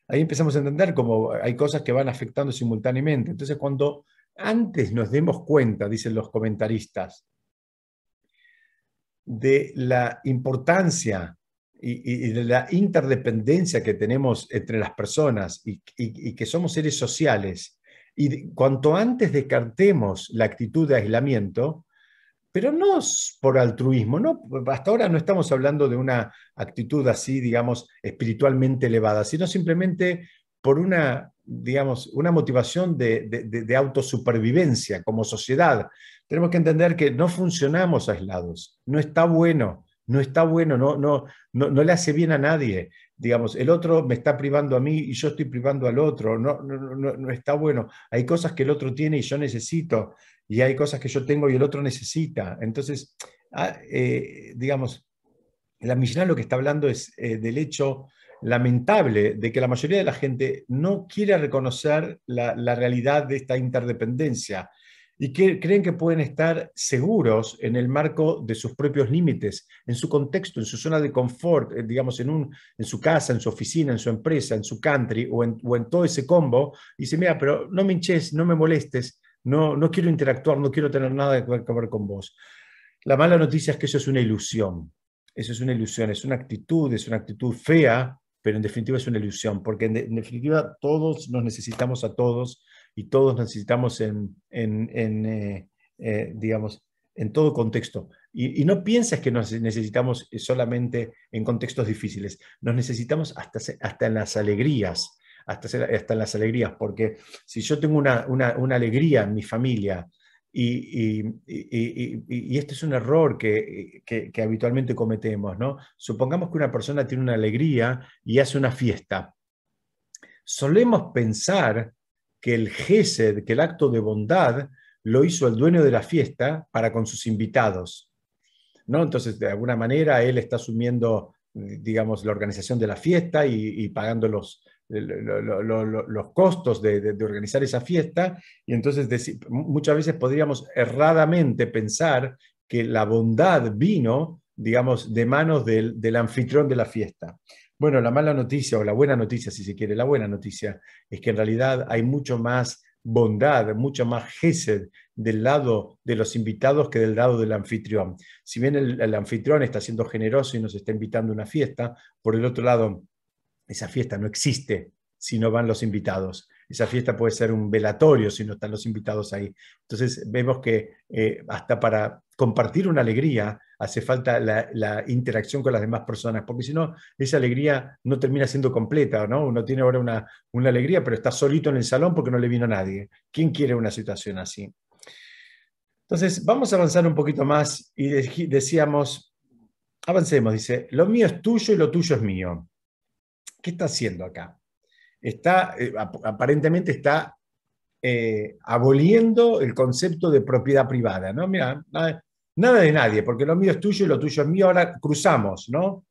ahí empezamos a entender cómo hay cosas que van afectando simultáneamente. Entonces, cuando antes nos demos cuenta, dicen los comentaristas, de la importancia y, de la interdependencia que tenemos entre las personas y que somos seres sociales, y cuanto antes descartemos la actitud de aislamiento, pero no por altruismo, ¿no? hasta ahora no estamos hablando de una actitud así, digamos, espiritualmente elevada, sino simplemente por una, digamos, una motivación de, autosupervivencia como sociedad. Tenemos que entender que no funcionamos aislados, no está bueno, no está bueno, no, no, no, le hace bien a nadie. Digamos, el otro me está privando a mí y yo estoy privando al otro, no, no, no está bueno. Hay cosas que el otro tiene y yo necesito y hay cosas que yo tengo y el otro necesita. Entonces, ah, eh, digamos, la misión lo que está hablando es eh, del hecho lamentable de que la mayoría de la gente no quiere reconocer la, realidad de esta interdependencia y que creen que pueden estar seguros en el marco de sus propios límites, en su contexto, en su zona de confort, eh, digamos, en, un, en su casa, en su oficina, en su empresa, en su country o en, o en todo ese combo. Y dice, mira, pero no me hinches, no me molestes, no, quiero interactuar, no quiero tener nada que ver con vos. La mala noticia es que eso es una ilusión, eso es una ilusión, es una actitud, es una actitud fea, pero en definitiva es una ilusión, porque en, definitiva todos nos necesitamos a todos y todos necesitamos en, eh, eh, digamos, en todo contexto. Y, no pienses que nos necesitamos solamente en contextos difíciles, nos necesitamos hasta, hasta en las alegrías, hasta, en las alegrías, porque si yo tengo una, alegría en mi familia, y, este es un error que, habitualmente cometemos, ¿no? Supongamos que una persona tiene una alegría y hace una fiesta. Solemos pensar que el gesed, que el acto de bondad, lo hizo el dueño de la fiesta para con sus invitados, ¿no? Entonces, de alguna manera, él está asumiendo, digamos, la organización de la fiesta y, pagando los, los costos de, organizar esa fiesta y entonces muchas veces podríamos erradamente pensar que la bondad vino, digamos, de manos del, anfitrión de la fiesta. Bueno, la mala noticia o la buena noticia, si se quiere, la buena noticia es que en realidad hay mucho más bondad, mucho más gesed del lado de los invitados que del lado del anfitrión. Si bien el, el, anfitrión está siendo generoso y nos está invitando a una fiesta, por el otro lado, esa fiesta no existe si no van los invitados. Esa fiesta puede ser un velatorio si no están los invitados ahí. Entonces vemos que eh, hasta para compartir una alegría hace falta la, interacción con las demás personas, porque si no, esa alegría no termina siendo completa, ¿no? Uno tiene ahora una, alegría, pero está solito en el salón porque no le vino nadie. ¿Quién quiere una situación así? Entonces, vamos a avanzar un poquito más y decíamos, avancemos, dice, lo mío es tuyo y lo tuyo es mío. ¿qué está haciendo acá? Está, eh, aparentemente está eh, aboliendo el concepto de propiedad privada, ¿no? Mira, nada, de nadie, porque lo mío es tuyo y lo tuyo es mío, ahora cruzamos, ¿no?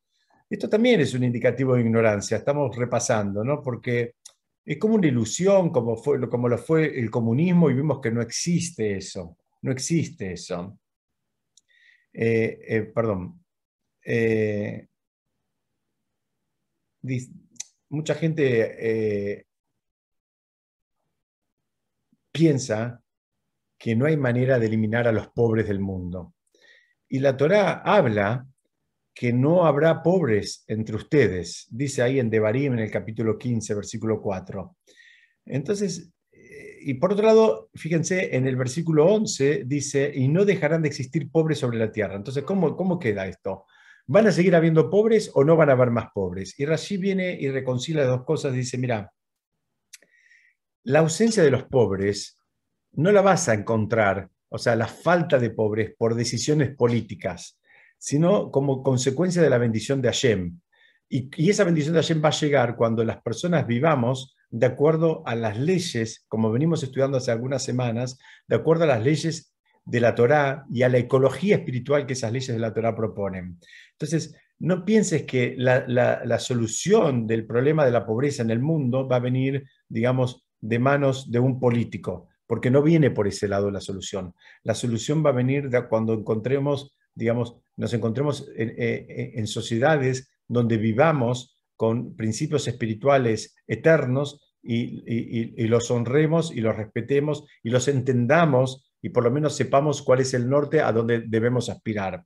Esto también es un indicativo de ignorancia, estamos repasando, ¿no? Porque es como una ilusión, como, fue, como lo fue el comunismo, y vimos que no existe eso, no existe eso. Eh, perdón mucha gente eh, piensa que no hay manera de eliminar a los pobres del mundo. Y la Torá habla que no habrá pobres entre ustedes, dice ahí en Devarim en el capítulo 15, versículo 4. Entonces, eh, y por otro lado, fíjense, en el versículo 11 dice, y no dejarán de existir pobres sobre la tierra. Entonces, ¿cómo, cómo queda esto? ¿Van a seguir habiendo pobres o no van a haber más pobres? Y Rashid viene y reconcilia dos cosas dice, mira, la ausencia de los pobres no la vas a encontrar, o sea, la falta de pobres por decisiones políticas, sino como consecuencia de la bendición de Hashem. Y, esa bendición de Hashem va a llegar cuando las personas vivamos de acuerdo a las leyes, como venimos estudiando hace algunas semanas, de acuerdo a las leyes de la Torá y a la ecología espiritual que esas leyes de la Torá proponen. Entonces, no pienses que la, la, solución del problema de la pobreza en el mundo va a venir, digamos, de manos de un político, porque no viene por ese lado la solución. La solución va a venir cuando encontremos, digamos, nos encontremos eh, eh, en, sociedades donde vivamos con principios espirituales eternos y, y los honremos y los respetemos y los entendamos y por lo menos sepamos cuál es el norte a donde debemos aspirar.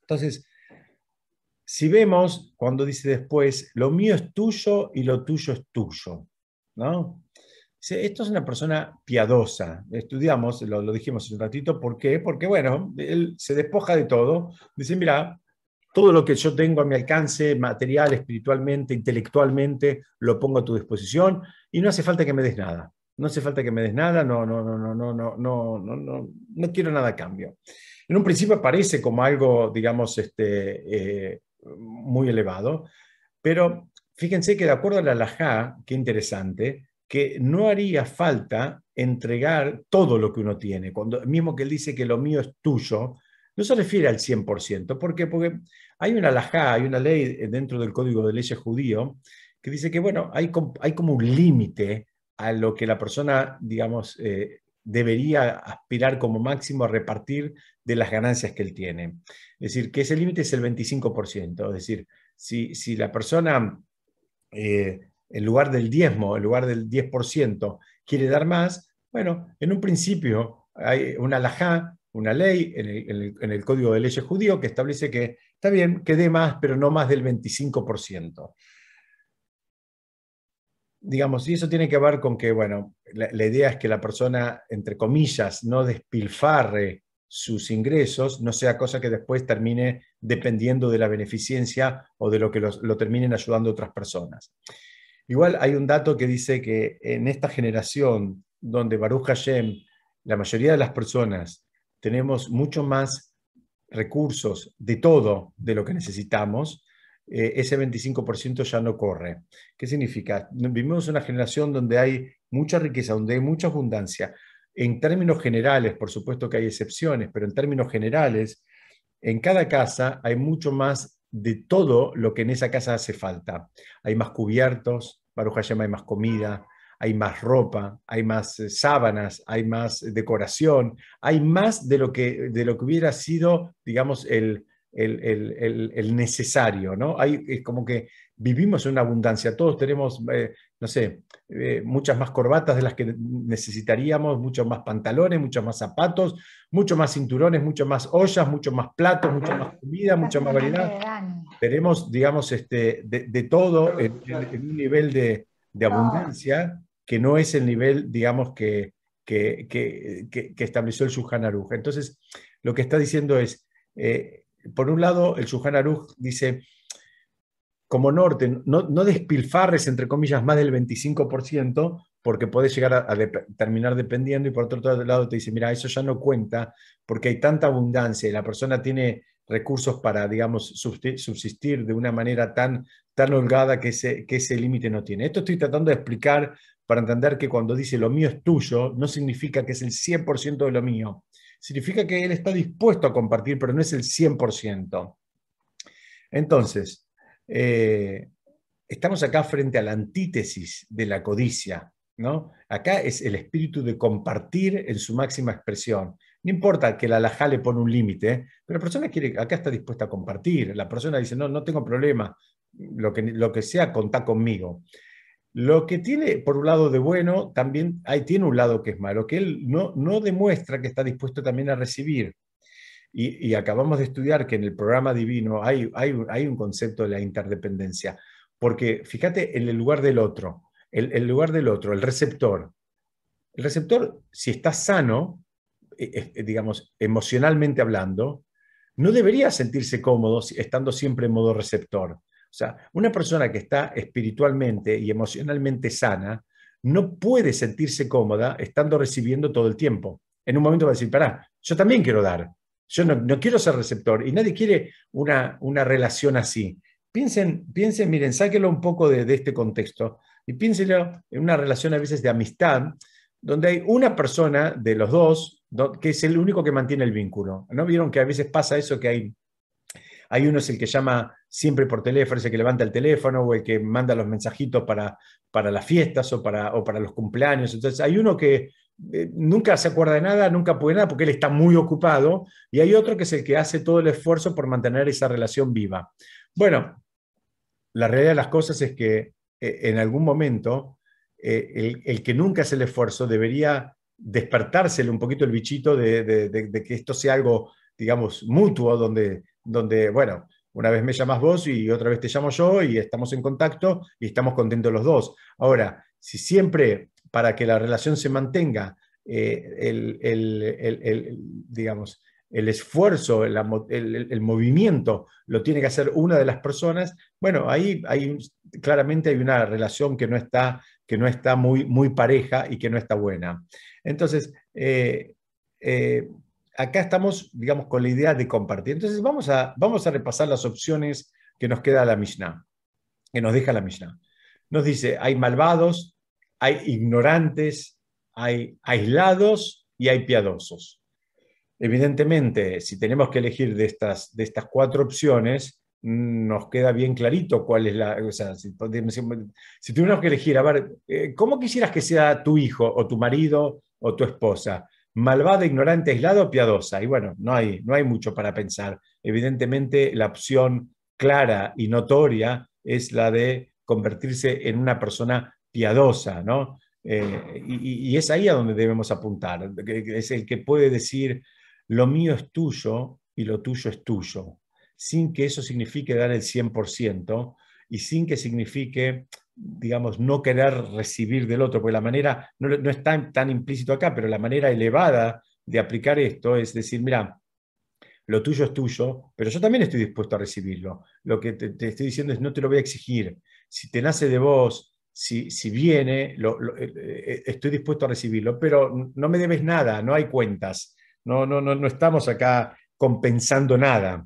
Entonces, si vemos, cuando dice después, lo mío es tuyo y lo tuyo es tuyo, ¿no? esto es una persona piadosa. Estudiamos, lo, dijimos hace un ratito, ¿por qué? Porque, bueno, él se despoja de todo. Dice, mira, todo lo que yo tengo a mi alcance, material, espiritualmente, intelectualmente, lo pongo a tu disposición y no hace falta que me des nada. No hace falta que me des nada, no, no, no, no, no, no, no, no, no, no quiero nada a cambio. En un principio parece como algo, digamos, este, eh, muy elevado, pero fíjense que de acuerdo a la Lajá, qué interesante, que no haría falta entregar todo lo que uno tiene. Cuando, mismo que él dice que lo mío es tuyo, no se refiere al 100%. ¿Por Porque hay una laja hay una ley dentro del Código de Leyes Judío que dice que, bueno, hay, hay como un límite a lo que la persona, digamos, eh, debería aspirar como máximo a repartir de las ganancias que él tiene. Es decir, que ese límite es el 25%. Es decir, si, la persona, eh, en lugar del diezmo, en lugar del 10%, quiere dar más, bueno, en un principio hay una laja, una ley en el, en el, Código de Leyes Judío que establece que está bien que dé más, pero no más del 25% digamos, y eso tiene que ver con que, bueno, la, idea es que la persona, entre comillas, no despilfarre sus ingresos, no sea cosa que después termine dependiendo de la beneficencia o de lo que lo terminen ayudando otras personas. Igual hay un dato que dice que en esta generación donde Baruch Hashem, la mayoría de las personas, tenemos mucho más recursos de todo de lo que necesitamos, eh, ese 25% ya no corre. ¿Qué significa? Vivimos una generación donde hay mucha riqueza, donde hay mucha abundancia. En términos generales, por supuesto que hay excepciones, pero en términos generales, en cada casa hay mucho más de todo lo que en esa casa hace falta. Hay más cubiertos, para llama hay más comida, hay más ropa, hay más eh, sábanas, hay más decoración, hay más de lo que, de lo que hubiera sido, digamos, el, el, necesario, ¿no? Hay, es como que vivimos en una abundancia, todos tenemos, eh, no sé, eh, muchas más corbatas de las que necesitaríamos, muchos más pantalones, muchos más zapatos, muchos más cinturones, muchas más ollas, muchos más platos, mucha más comida, mucha más variedad. Tenemos, digamos, este, de, todo en, un nivel de, abundancia que no es el nivel, digamos, que, estableció el Suja Entonces, lo que está diciendo es, eh, por un lado, el Suhan Aruj dice, como norte, no, despilfarres, entre comillas, más del 25%, porque puedes llegar a, terminar dependiendo, y por otro, lado te dice, mira, eso ya no cuenta, porque hay tanta abundancia y la persona tiene recursos para, digamos, subsistir de una manera tan, holgada que que ese límite no tiene. Esto estoy tratando de explicar para entender que cuando dice lo mío es tuyo, no significa que es el 100% de lo mío, significa que él está dispuesto a compartir, pero no es el 100%. Entonces, eh, estamos acá frente a la antítesis de la codicia. ¿no? Acá es el espíritu de compartir en su máxima expresión. No importa que la alajá le pone un límite, ¿eh? pero la persona quiere, acá está dispuesta a compartir. La persona dice, no, no tengo problema, lo que, lo que sea, contá conmigo. Lo que tiene, por un lado, de bueno, también ahí tiene un lado que es malo, que él no, no demuestra que está dispuesto también a recibir. Y, acabamos de estudiar que en el programa divino hay, un concepto de la interdependencia, porque fíjate en el lugar del otro, el, lugar del otro, el receptor. El receptor, si está sano, eh, eh, eh, digamos, emocionalmente hablando, no debería sentirse cómodo estando siempre en modo receptor. O sea, una persona que está espiritualmente y emocionalmente sana no puede sentirse cómoda estando recibiendo todo el tiempo. En un momento va a decir, pará, yo también quiero dar, yo no, quiero ser receptor y nadie quiere una, una relación así. Piensen, piensen, miren, sáquenlo un poco de, este contexto y piénsenlo en una relación a veces de amistad, donde hay una persona de los dos que es el único que mantiene el vínculo. ¿No vieron que a veces pasa eso que hay, hay uno es el que llama siempre por teléfono, el que levanta el teléfono o el que manda los mensajitos para, para las fiestas o para, o para los cumpleaños. Entonces, hay uno que eh, nunca se acuerda de nada, nunca puede nada porque él está muy ocupado y hay otro que es el que hace todo el esfuerzo por mantener esa relación viva. Bueno, la realidad de las cosas es que eh, en algún momento eh, el, que nunca hace el esfuerzo debería despertársele un poquito el bichito de, de, de, que esto sea algo, digamos, mutuo, donde, donde bueno, una vez me llamas vos y otra vez te llamo yo y estamos en contacto y estamos contentos los dos. Ahora, si siempre para que la relación se mantenga, eh, el, el, digamos, el esfuerzo, el, el, movimiento lo tiene que hacer una de las personas, bueno, ahí hay, claramente hay una relación que no está, que no está muy, muy pareja y que no está buena. Entonces, eh, eh, acá estamos, digamos, con la idea de compartir. Entonces vamos a, vamos a repasar las opciones que nos queda la Mishnah, que nos deja la Mishnah. Nos dice, hay malvados, hay ignorantes, hay aislados y hay piadosos. Evidentemente, si tenemos que elegir de estas, de estas cuatro opciones, nos queda bien clarito cuál es la... si, si que elegir, a ver, eh, ¿cómo quisieras que sea tu hijo o tu marido o tu esposa? malvada, ignorante, aislada o piadosa. Y bueno, no hay, no hay mucho para pensar. Evidentemente, la opción clara y notoria es la de convertirse en una persona piadosa, ¿no? Eh, y, y, es ahí a donde debemos apuntar. Es el que puede decir, lo mío es tuyo y lo tuyo es tuyo, sin que eso signifique dar el 100% y sin que signifique digamos, no querer recibir del otro, porque la manera, no, no está tan, implícito acá, pero la manera elevada de aplicar esto es decir, mira, lo tuyo es tuyo, pero yo también estoy dispuesto a recibirlo. Lo que te, estoy diciendo es no te lo voy a exigir. Si te nace de vos, si, si viene, lo, eh, eh, estoy dispuesto a recibirlo, pero no me debes nada, no hay cuentas, no, no, no, no estamos acá compensando nada.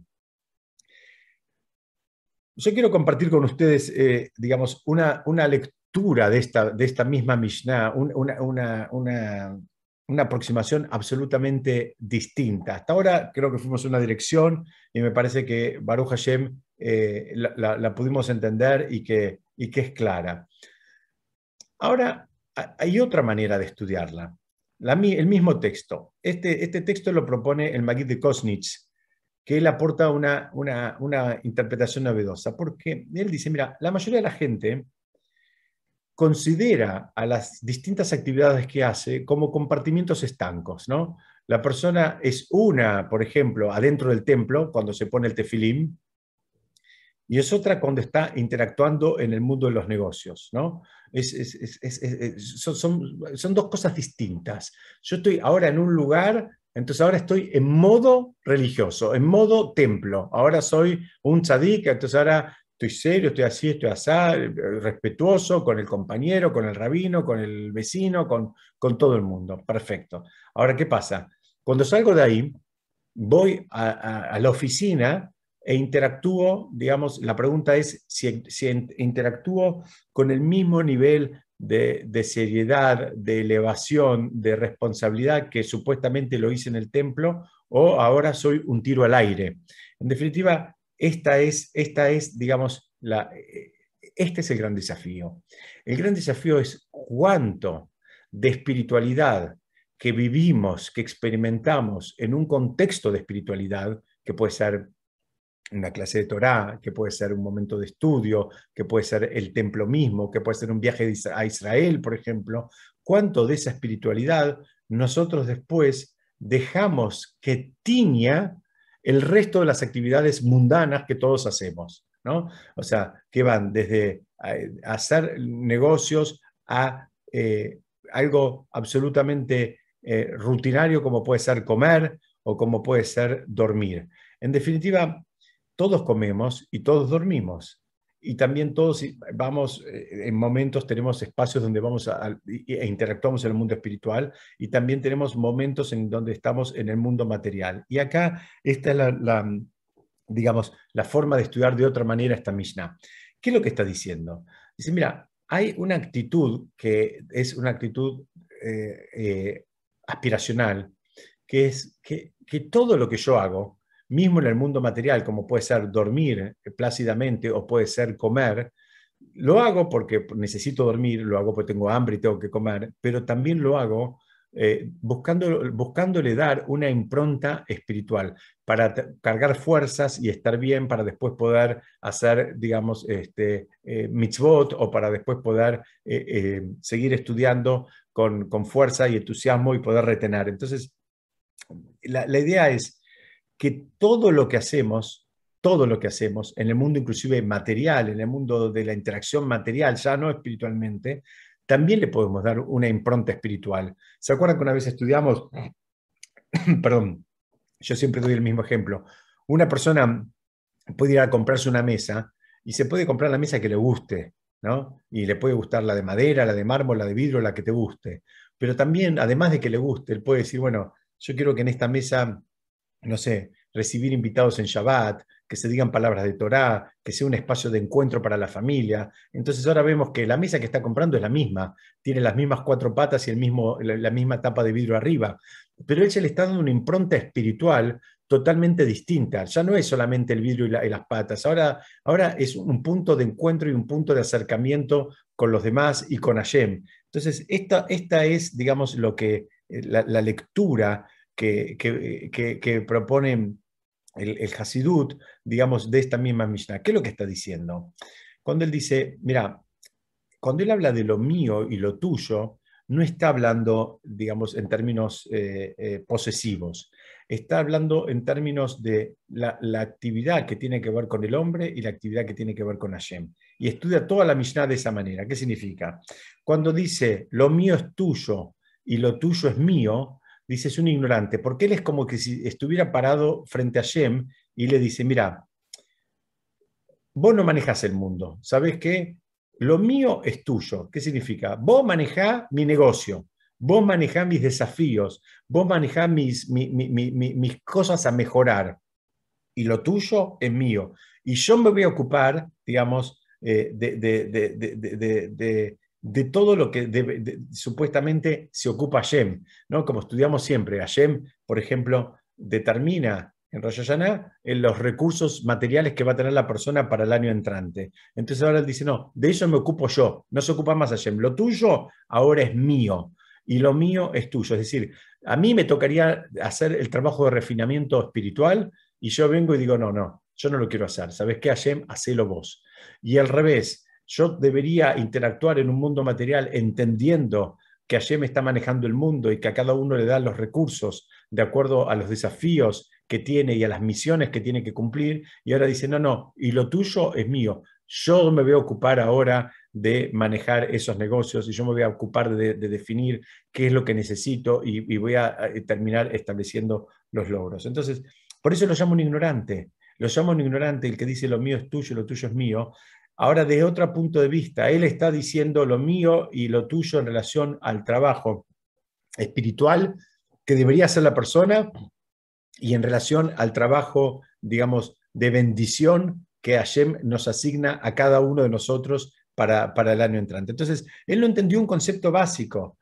Yo quiero compartir con ustedes, eh, digamos, una, una, lectura de esta, de esta misma Mishnah, una, aproximación absolutamente distinta. Hasta ahora creo que fuimos una dirección y me parece que Baruch Hashem eh, la, pudimos entender y que, y que es clara. Ahora, hay otra manera de estudiarla. el mismo texto. Este, este texto lo propone el Magid de Kosnitz, que él aporta una, interpretación novedosa, porque él dice, mira, la mayoría de la gente considera a las distintas actividades que hace como compartimientos estancos, ¿no? La persona es una, por ejemplo, adentro del templo, cuando se pone el tefilín, y es otra cuando está interactuando en el mundo de los negocios, ¿no? son, son, son, dos cosas distintas. Yo estoy ahora en un lugar entonces ahora estoy en modo religioso, en modo templo. Ahora soy un tzadik, entonces ahora estoy serio, estoy así, estoy así, respetuoso con el compañero, con el rabino, con el vecino, con, con todo el mundo. Perfecto. Ahora, ¿qué pasa? Cuando salgo de ahí, voy a, la oficina e interactúo, digamos, la pregunta es si, si interactúo con el mismo nivel de, seriedad, de elevación, de responsabilidad que supuestamente lo hice en el templo, o ahora soy un tiro al aire. En definitiva, esta es, esta es digamos, la, este es el gran desafío. El gran desafío es cuánto de espiritualidad que vivimos, que experimentamos en un contexto de espiritualidad, que puede ser una clase de Torah, que puede ser un momento de estudio, que puede ser el templo mismo, que puede ser un viaje a Israel, por ejemplo, cuánto de esa espiritualidad nosotros después dejamos que tiña el resto de las actividades mundanas que todos hacemos, ¿no? O sea, que van desde eh, hacer negocios a eh, algo absolutamente eh, rutinario como puede ser comer o como puede ser dormir. En definitiva, todos comemos y todos dormimos. Y también todos eh, vamos, eh, en momentos tenemos espacios donde vamos e interactuamos en el mundo espiritual y también tenemos momentos en donde estamos en el mundo material. Y acá esta es la, digamos, la forma de estudiar de otra manera esta Mishnah. ¿Qué es lo que está diciendo? Dice, mira, hay una actitud que es una actitud eh, aspiracional, que es que, que todo lo que yo hago, mismo en el mundo material, como puede ser dormir eh, plácidamente o puede ser comer, lo hago porque necesito dormir, lo hago porque tengo hambre y tengo que comer, pero también lo hago eh, buscando, buscándole dar una impronta espiritual para cargar fuerzas y estar bien para después poder hacer, digamos, este, eh, mitzvot o para después poder seguir estudiando con, con, fuerza y entusiasmo y poder retener. Entonces, la, la idea es que todo lo que hacemos, todo lo que hacemos en el mundo inclusive material, en el mundo de la interacción material, ya no espiritualmente, también le podemos dar una impronta espiritual. ¿Se acuerdan que una vez estudiamos, perdón, yo siempre doy el mismo ejemplo, una persona puede ir a comprarse una mesa y se puede comprar la mesa que le guste, ¿no? Y le puede gustar la de madera, la de mármol, la de vidrio, la que te guste. Pero también, además de que le guste, él puede decir, bueno, yo quiero que en esta mesa no sé, recibir invitados en Shabbat, que se digan palabras de Torá, que sea un espacio de encuentro para la familia. Entonces ahora vemos que la mesa que está comprando es la misma, tiene las mismas cuatro patas y el mismo, la misma tapa de vidrio arriba, pero ella le está dando una impronta espiritual totalmente distinta. Ya no es solamente el vidrio y, las patas, ahora, ahora es un punto de encuentro y un punto de acercamiento con los demás y con Hashem. Entonces, esta, esta es, digamos, lo que eh, la, la lectura que, que, propone el, Hasidut, digamos, de esta misma Mishnah. ¿Qué es lo que está diciendo? Cuando él dice, mira, cuando él habla de lo mío y lo tuyo, no está hablando, digamos, en términos eh, eh, posesivos, está hablando en términos de la, la, actividad que tiene que ver con el hombre y la actividad que tiene que ver con Hashem. Y estudia toda la Mishnah de esa manera. ¿Qué significa? Cuando dice, lo mío es tuyo y lo tuyo es mío, Dices, es un ignorante, porque él es como que si estuviera parado frente a Shem y le dice, mira, vos no manejas el mundo, ¿sabes qué? Lo mío es tuyo. ¿Qué significa? Vos manejá mi negocio, vos manejá mis desafíos, vos manejá mis, mis cosas a mejorar y lo tuyo es mío. Y yo me voy a ocupar, digamos, eh, de, de todo lo que supuestamente se ocupa Ayem, ¿no? Como estudiamos siempre, Ayem, por ejemplo, determina en Rosh en los recursos materiales que va a tener la persona para el año entrante. Entonces ahora él dice, no, de eso me ocupo yo, no se ocupa más Ayem, lo tuyo ahora es mío y lo mío es tuyo. Es decir, a mí me tocaría hacer el trabajo de refinamiento espiritual y yo vengo y digo, no, no, yo no lo quiero hacer, ¿sabes qué Ayem, Hacelo vos. Y al revés, yo debería interactuar en un mundo material entendiendo que me está manejando el mundo y que a cada uno le da los recursos de acuerdo a los desafíos que tiene y a las misiones que tiene que cumplir, y ahora dice, no, no, y lo tuyo es mío, yo me voy a ocupar ahora de manejar esos negocios y yo me voy a ocupar de, definir qué es lo que necesito y, y, voy a terminar estableciendo los logros. Entonces, por eso lo llamo un ignorante, lo llamo un ignorante, el que dice lo mío es tuyo, lo tuyo es mío, ahora desde otro punto de vista. Él está diciendo lo mío y lo tuyo en relación al trabajo espiritual que debería hacer la persona y en relación al trabajo, digamos, de bendición que Hashem nos asigna a cada uno de nosotros para, para el año entrante. Entonces, él no entendió un concepto básico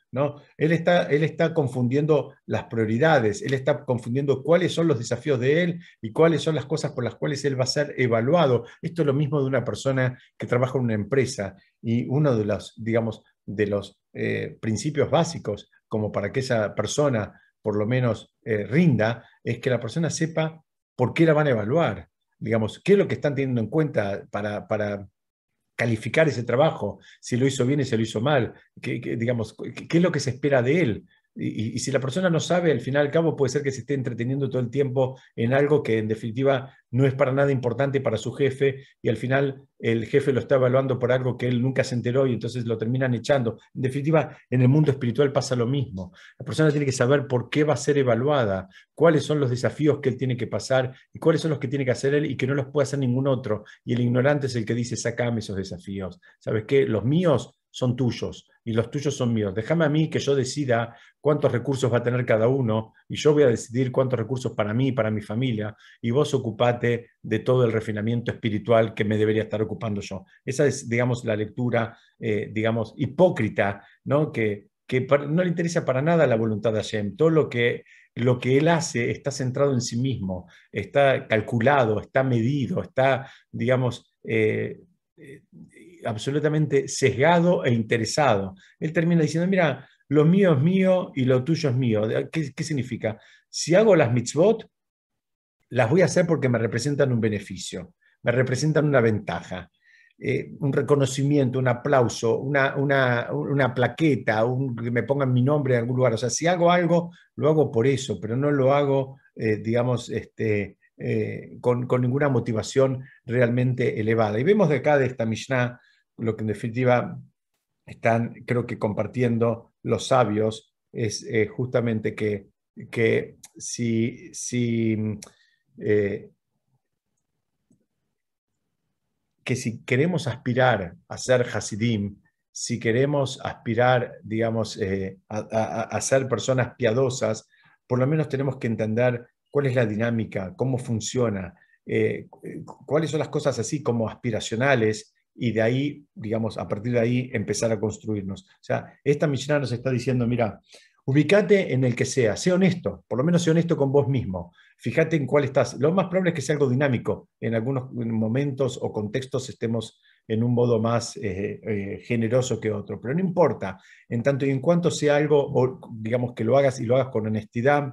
él está, él está confundiendo las prioridades, él está confundiendo cuáles son los desafíos de él y cuáles son las cosas por las cuales él va a ser evaluado. Esto es lo mismo de una persona que trabaja en una empresa y uno de los, digamos, de los eh, principios básicos como para que esa persona por lo menos eh, rinda es que la persona sepa por qué la van a evaluar, digamos, qué es lo que están teniendo en cuenta para, para calificar ese trabajo, si lo hizo bien y si lo hizo mal, qué, digamos, qué, es lo que se espera de él. Y, si la persona no sabe, al final al cabo puede ser que se esté entreteniendo todo el tiempo en algo que en definitiva no es para nada importante para su jefe y al final el jefe lo está evaluando por algo que él nunca se enteró y entonces lo terminan echando. En definitiva, en el mundo espiritual pasa lo mismo. La persona tiene que saber por qué va a ser evaluada, cuáles son los desafíos que él tiene que pasar y cuáles son los que tiene que hacer él y que no los puede hacer ningún otro. Y el ignorante es el que dice, sacame esos desafíos. ¿Sabes qué? Los míos son tuyos y los tuyos son míos. Déjame a mí que yo decida cuántos recursos va a tener cada uno y yo voy a decidir cuántos recursos para mí, para mi familia y vos ocupate de todo el refinamiento espiritual que me debería estar ocupando yo. Esa es, digamos, la lectura, eh, digamos, hipócrita, ¿no? Que, no le interesa para nada la voluntad de Hashem. Todo lo que, lo que él hace está centrado en sí mismo, está calculado, está medido, está, digamos, eh, eh, absolutamente sesgado e interesado. Él termina diciendo, mira, lo mío es mío y lo tuyo es mío. ¿Qué, significa? Si hago las mitzvot, las voy a hacer porque me representan un beneficio, me representan una ventaja, eh, un reconocimiento, un aplauso, una, plaqueta, que me pongan mi nombre en algún lugar. O sea, si hago algo, lo hago por eso, pero no lo hago, eh, digamos, este, eh, con, con, ninguna motivación realmente elevada. Y vemos de acá de esta Mishnah lo que en definitiva están, creo que compartiendo los sabios, es eh, justamente que, si, mm, eh, que si queremos aspirar a ser Hasidim, si queremos aspirar, digamos, eh, a, ser personas piadosas, por lo menos tenemos que entender cuál es la dinámica, cómo funciona, cuáles son las cosas así como aspiracionales y de ahí, digamos, a partir de ahí empezar a construirnos. O sea, esta misión nos está diciendo, mira, ubicate en el que sea, sé honesto, por lo menos sé honesto con vos mismo, fíjate en cuál estás. Lo más probable es que sea algo dinámico, en algunos momentos o contextos estemos en un modo más eh, eh, generoso que otro, pero no importa, en tanto y en cuanto sea algo, o, digamos, que lo hagas y lo hagas con honestidad,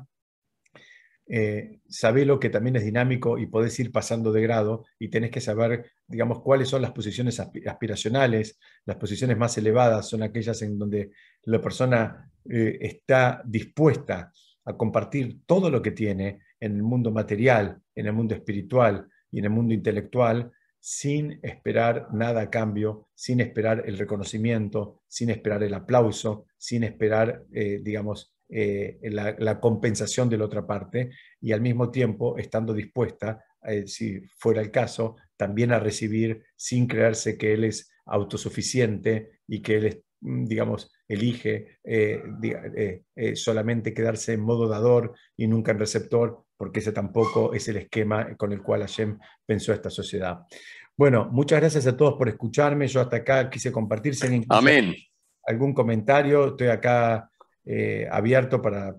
eh, lo que también es dinámico y podés ir pasando de grado y tenés que saber, digamos, cuáles son las posiciones aspiracionales. Las posiciones más elevadas son aquellas en donde la persona eh, está dispuesta a compartir todo lo que tiene en el mundo material, en el mundo espiritual y en el mundo intelectual, sin esperar nada a cambio, sin esperar el reconocimiento, sin esperar el aplauso, sin esperar, eh, digamos, eh, la, compensación de la otra parte y al mismo tiempo estando dispuesta, eh, si fuera el caso, también a recibir sin creerse que él es autosuficiente y que él mm, digamos, elige eh, solamente quedarse en modo dador y nunca en receptor, porque ese tampoco es el esquema con el cual Hashem pensó esta sociedad. Bueno, muchas gracias a todos por escucharme. Yo hasta acá quise compartirse Amén. algún comentario, estoy acá eh, abierto para,